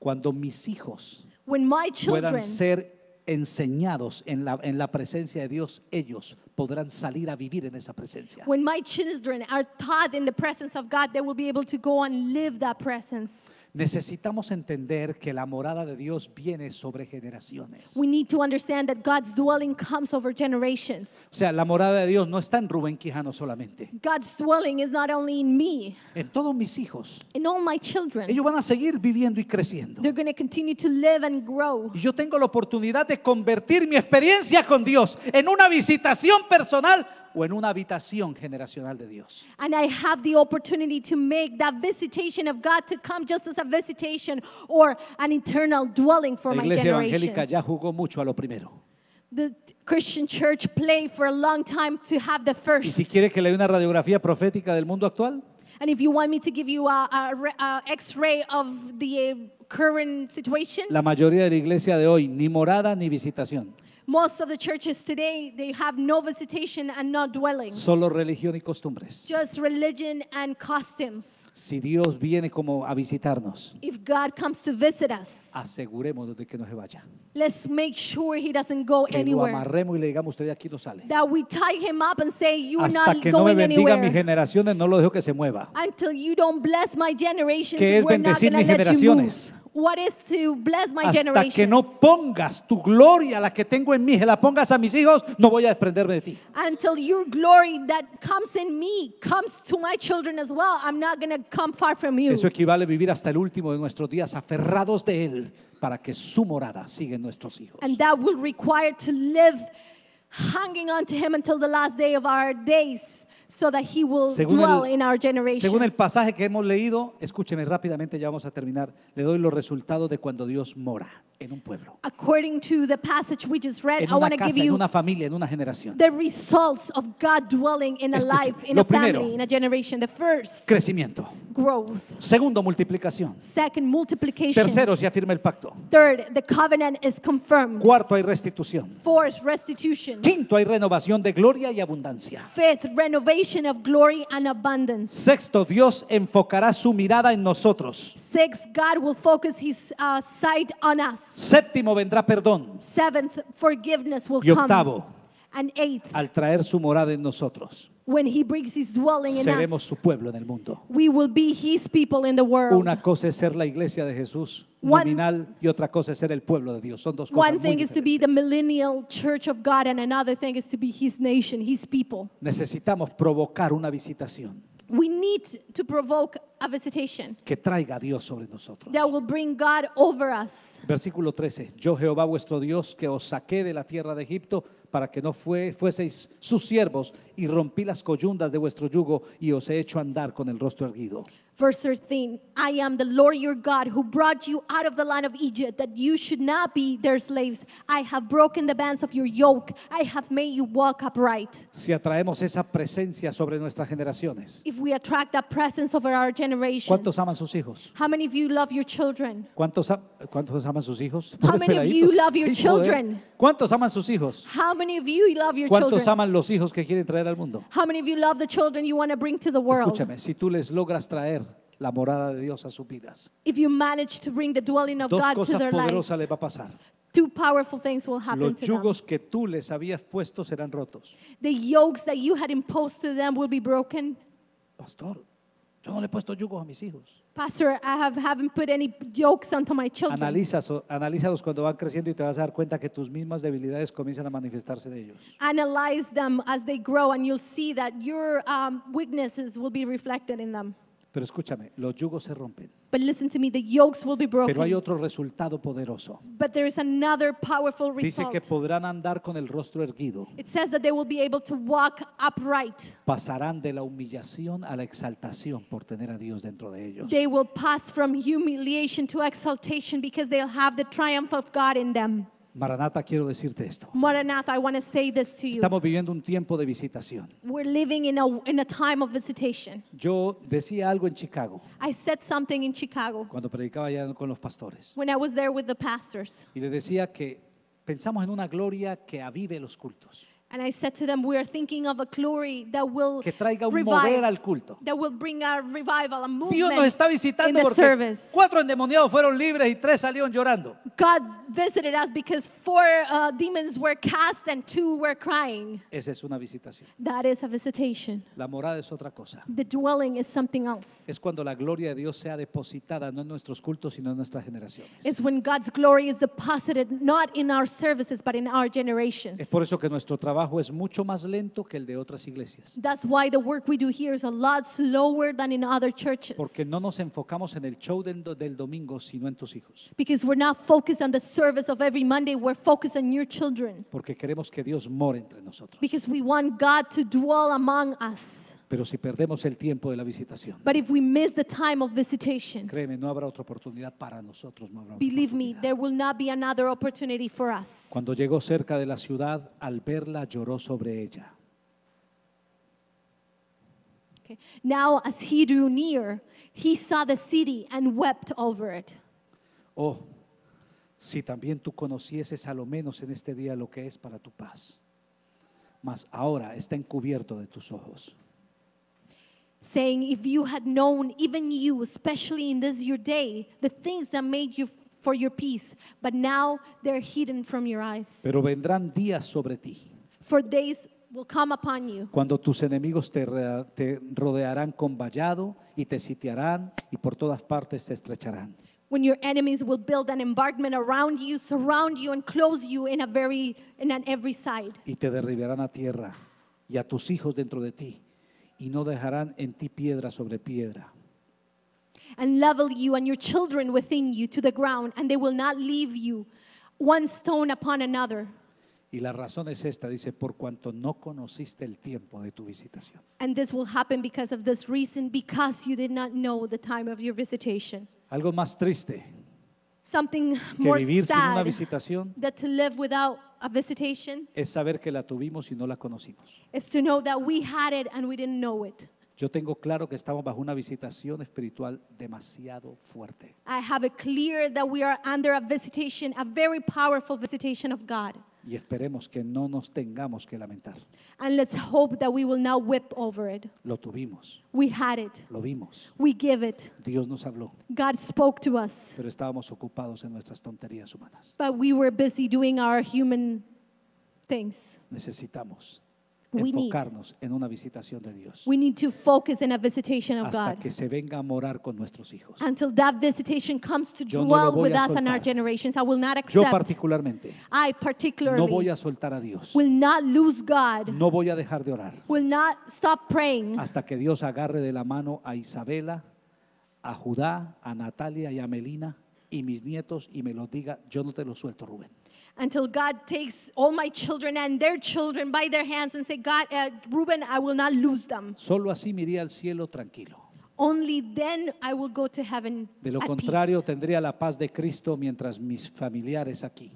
cuando mis hijos puedan ser enseñados en la, en la presencia de Dios, ellos podrán salir a vivir en esa presencia. when my children are taught in the presence of God, they will be able to go and live that presence necesitamos entender que la morada de Dios viene sobre generaciones. We need to understand that God's dwelling comes over generations. O sea, la morada de Dios no está en Rubén Quijano solamente. God's dwelling is not only in me. En todos mis hijos. In all my children. Ellos van a seguir viviendo y creciendo. continue to live and grow. Y yo tengo la oportunidad de convertir mi experiencia con Dios en una visitación personal o en una habitación generacional de Dios. And I have the opportunity to make that visitation of God to come just as a visitation or an eternal dwelling for La my iglesia evangélica ya jugó mucho a lo primero. The Christian church played for a long time to have the first. Y si quiere que le dé una radiografía profética del mundo actual, And if you want me to give you a, a a X-ray of the current situation, la mayoría de la iglesia de hoy ni morada ni visitación. Most of the churches today, they have no visitation and no dwelling. Solo religión y costumbres. Just religion and customs. Si Dios viene como a visitarnos, If God comes to visit us, asegurémonos de que no se vaya. let's make sure he doesn't go Que lo anywhere. amarremos y le digamos, usted de aquí no sale. That we tie him up and say, you are not que no me bendiga mis mi generaciones, no lo dejo que se mueva. Until you don't bless my generations, Que es we're not bendecir going to mis let you move. generaciones what is to bless my Hasta que no pongas tu gloria, la que tengo en mí, la pongas a mis hijos, no voy a desprenderme de ti. Until your glory that comes in me comes to my children as well, I'm not going to come far from you. Eso equivale a vivir hasta el último de nuestros días aferrados de él para que su morada siga en nuestros hijos. And that will require to live hanging on to him until the last day of our days so that he will dwell in our Según el pasaje que hemos leído, escúcheme rápidamente, ya vamos a terminar. Le doy los resultados de cuando Dios mora en un pueblo. According to the passage we just read, I want to give casa, en you una familia, en una generación. the results of God dwelling in a Escuche, life, in a primero. family, in a generation. The first, Crecimiento. growth. Segundo, multiplicación. Second, multiplication. Tercero, se afirma el pacto. Third, the covenant is confirmed. Cuarto, hay restitución. Fourth, restitution. Quinto, hay renovación de gloria y abundancia. Fifth, renovation of glory and abundance. Sexto, Dios enfocará su mirada en nosotros. Sixth, God will focus his uh, sight on us. Séptimo vendrá perdón. Seventh, forgiveness will y octavo, And eighth, al traer su morada en nosotros. When he brings his dwelling in seremos us, su pueblo en el mundo. We will be his people in the world. Una cosa es ser la iglesia de Jesús one, y otra cosa es ser el pueblo de Dios. Son dos cosas One thing muy is to be the millennial church of God and another thing is to be his nation, his people. Necesitamos provocar una visitación we need to provoke que traiga Dios sobre nosotros. Versículo 13. Yo Jehová vuestro Dios que os saqué de la tierra de Egipto para que no fueseis sus siervos y rompí las coyundas de vuestro yugo y os he hecho andar con el rostro erguido. Verse 13, I am the Lord your God who brought you out of the land of Egypt, that you should not be their slaves. I have broken the bands of your yoke. I have made you walk upright. Si atraemos esa presencia sobre nuestras generaciones. If we attract that presence over our generation. ¿Cuántos aman sus hijos? How many of you love your children? ¿Cuántos, cuántos aman sus hijos? How many of you love your children? ¿Cuántos aman sus hijos? How many of you love your ¿Cuántos children? aman los hijos que quieren traer al mundo? How many of you love the children you want to bring to the world? Escúchame, si tú les logras traer la morada de Dios a sus vidas. If you manage to bring the dwelling of Dos God to cosas lives, poderosas les va a pasar. two powerful things will happen Los to them. yugos que tú les habías puesto serán rotos. The yokes that you had imposed to them will be broken. Pastor, yo no le he puesto yugos a mis hijos. Pastor, I have, haven't put any yokes onto my children. Analiza, analízalos cuando van creciendo y te vas a dar cuenta que tus mismas debilidades comienzan a manifestarse en ellos. Analyze them as they grow, and you'll see that your um, weaknesses will be reflected in them. Pero escúchame, los yugos se rompen. But listen to me, the yokes will be broken. Pero hay otro resultado poderoso. But there is another powerful result. Dice que podrán andar con el rostro erguido. It says that they will be able to walk upright. Pasarán de la humillación a la exaltación por tener a Dios dentro de ellos. They will pass from humiliation to exaltation because they'll have the triumph of God in them. Maranatha, quiero decirte esto. Estamos viviendo un tiempo de visitación. Yo decía algo en Chicago. Cuando predicaba allá con los pastores. Y le decía que pensamos en una gloria que avive los cultos. And I said to them, we are thinking of a glory that will que traiga un revive, mover al culto. That will bring a revival, a movement Dios nos está visitando porque service. cuatro endemoniados fueron libres y tres salieron llorando. God visited us because four uh, demons were cast and two were crying. Esa es una visitación. That is a visitation. La morada es otra cosa. The dwelling is something else. Es cuando la gloria de Dios sea depositada no en nuestros cultos sino en nuestras generaciones. It's when God's glory is deposited not in our services but in our generations. Es por eso que nuestro trabajo trabajo es mucho más lento que el de otras iglesias. That's why the work we do here is a lot slower than in other churches. Porque no nos enfocamos en el show del, del domingo, sino en tus hijos. Because we're not focused on the service of every Monday, we're focused on your children. Porque queremos que Dios more entre nosotros. Because we want God to dwell among us. Pero si perdemos el tiempo de la visitación, créeme, no habrá otra oportunidad para nosotros. believe me, there will not be another opportunity for us. Cuando llegó cerca de la ciudad, al verla lloró sobre ella. Okay. Now, as he drew near, he saw the city and wept over it. Oh, si también tú conocieses a lo menos en este día lo que es para tu paz. Mas ahora está encubierto de tus ojos. saying, If you had known, even you, especially in this your day, the things that made you for your peace, but now they're hidden from your eyes. Pero vendrán días sobre ti For days will come upon you cuando tus enemigos te, te rodearán con vallado y te sitiarán y por todas partes te estrecharán. when your enemies will build an embankment around you, surround you, and close you in a very in on every side. y te derribarán a tierra y a tus hijos dentro de ti y no dejarán en ti piedra sobre piedra. And level you and your children within you to the ground, and they will not leave you one stone upon another. Y la razón es esta, dice, por cuanto no conociste el tiempo de tu visitación. And this will happen because of this reason, because you did not know the time of your visitation. Algo más triste Something more sad. que vivir sin una visitación to live without es saber que la tuvimos y no la conocimos. Es to know that we had it and we didn't know it. Yo tengo claro que estamos bajo una visitación espiritual demasiado fuerte. I have it clear that we are under a visitation, a very powerful visitation of God. Y esperemos que no nos tengamos que lamentar. And let's hope that we will not whip over it. Lo tuvimos. We had it. Lo vimos. We give it. Dios nos habló. God spoke to us. Pero estábamos ocupados en nuestras tonterías humanas. But we were busy doing our human things. Necesitamos We enfocarnos en una visitación de Dios. We need to focus in a visitation of God. hasta que se venga a morar con nuestros hijos. Until that visitation comes to dwell with us and our generations. I will not accept. Yo particularmente I particularly no voy a soltar a Dios. will not lose God. No voy a dejar de orar Will not stop praying hasta que Dios agarre de la mano a Isabela, a Judá, a Natalia y a Melina y mis nietos y me lo diga, yo no te lo suelto, Rubén until God takes all my children and their children by their hands and say, God, uh, Reuben, I will not lose them. Solo así miré al cielo tranquilo. Only then I will go to heaven de lo contrario, peace. tendría la paz de Cristo mientras mis familiares aquí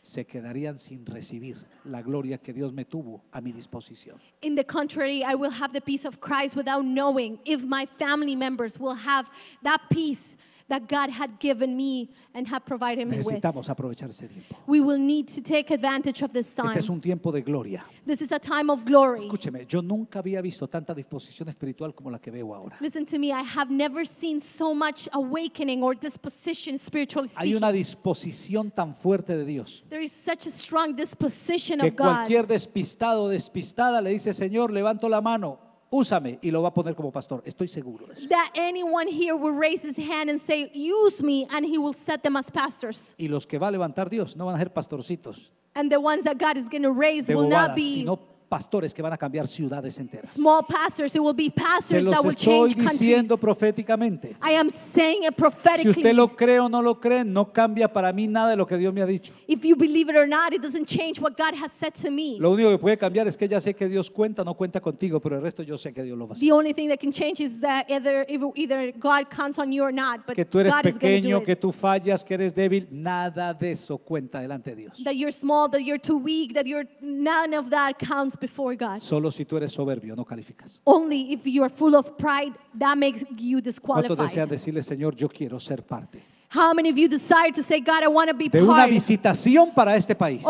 se quedarían sin recibir la gloria que Dios me tuvo a mi disposición. In the contrary, I will have the peace of Christ without knowing if my family members will have that peace that God had given me and had provided me with. Necesitamos aprovechar ese tiempo. We will need to take advantage of this time. Este es un tiempo de gloria. This is a time of glory. Escúcheme, yo nunca había visto tanta disposición espiritual como la que veo ahora. Listen to me, I have never seen so much awakening or disposition spiritual. speaking. Hay una disposición tan fuerte de Dios. There is such a strong disposition que of God. Que cualquier despistado o despistada le dice, "Señor, levanto la mano." úsame y lo va a poner como pastor. Estoy seguro de eso. That anyone here will raise his hand and say, use me, and he will set them as pastors. Y los que va a levantar Dios no van a ser pastorcitos And the ones that God is going to raise will not be pastores que van a cambiar ciudades enteras. Small pastors, it will be pastors Se los that will estoy diciendo proféticamente. I am saying it Si usted lo cree o no lo cree, no cambia para mí nada de lo que Dios me ha dicho. If you believe it or not, it doesn't change what God has said to me. Lo único que puede cambiar es que ya sé que Dios cuenta, no cuenta contigo, pero el resto yo sé que Dios lo va a hacer. The only thing that can change is that either either God counts on you or not, but Que tú eres God is going to do pequeño, it. que tú fallas, que eres débil, nada de eso cuenta delante de Dios. that you're small, that you're too weak, that you're none of that counts before God. Solo si tú eres soberbio no calificas. Only if you are full of pride that makes you disqualified. ¿Cuántos desean decirle, Señor, yo quiero ser parte? How many of you to say, God, I want to be de una visitación para este país.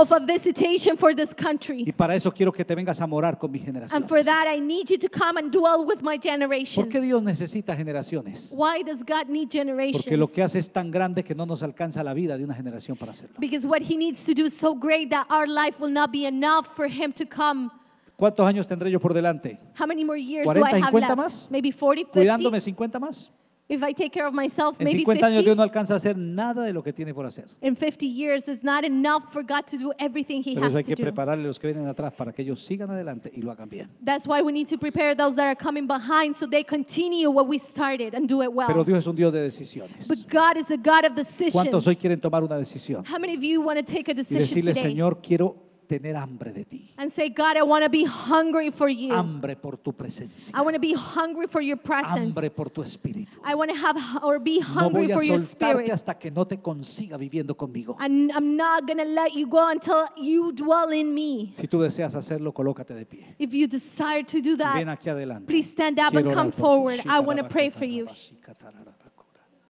Y para eso quiero que te vengas a morar con mi generación. And ¿Por Dios necesita generaciones? Why does God need Porque lo que hace es tan grande que no nos alcanza la vida de una generación para hacerlo. ¿Cuántos años tendré yo por delante? How many more years do have más? Maybe 40, 50 más? If I take care of myself, En maybe 50 años 50, Dios no alcanza a hacer nada de lo que tiene por hacer. in 50 years is not enough for God to do everything he Pero has eso hay to que prepararle a los que vienen atrás para que ellos sigan adelante y lo hagan bien. That's why we need to prepare those that are coming behind so they continue what we started and do it well. Pero Dios es un Dios de decisiones. But God is the God of decisions. ¿Cuántos hoy quieren tomar una decisión? How many of you want to take a decision Y decision decirle, today? Señor, quiero tener hambre de ti. And say, God, I want to be hungry for you. Hambre por tu presencia. I want to be hungry for your presence. Hambre por tu espíritu. I want to have or be hungry no for your spirit. hasta que no te consiga viviendo conmigo. And I'm not going to let you go until you dwell in me. Si tú deseas hacerlo, colócate de pie. If you desire to do that, Ven aquí adelante. please stand up Quiero and come forward. I want to pray for you.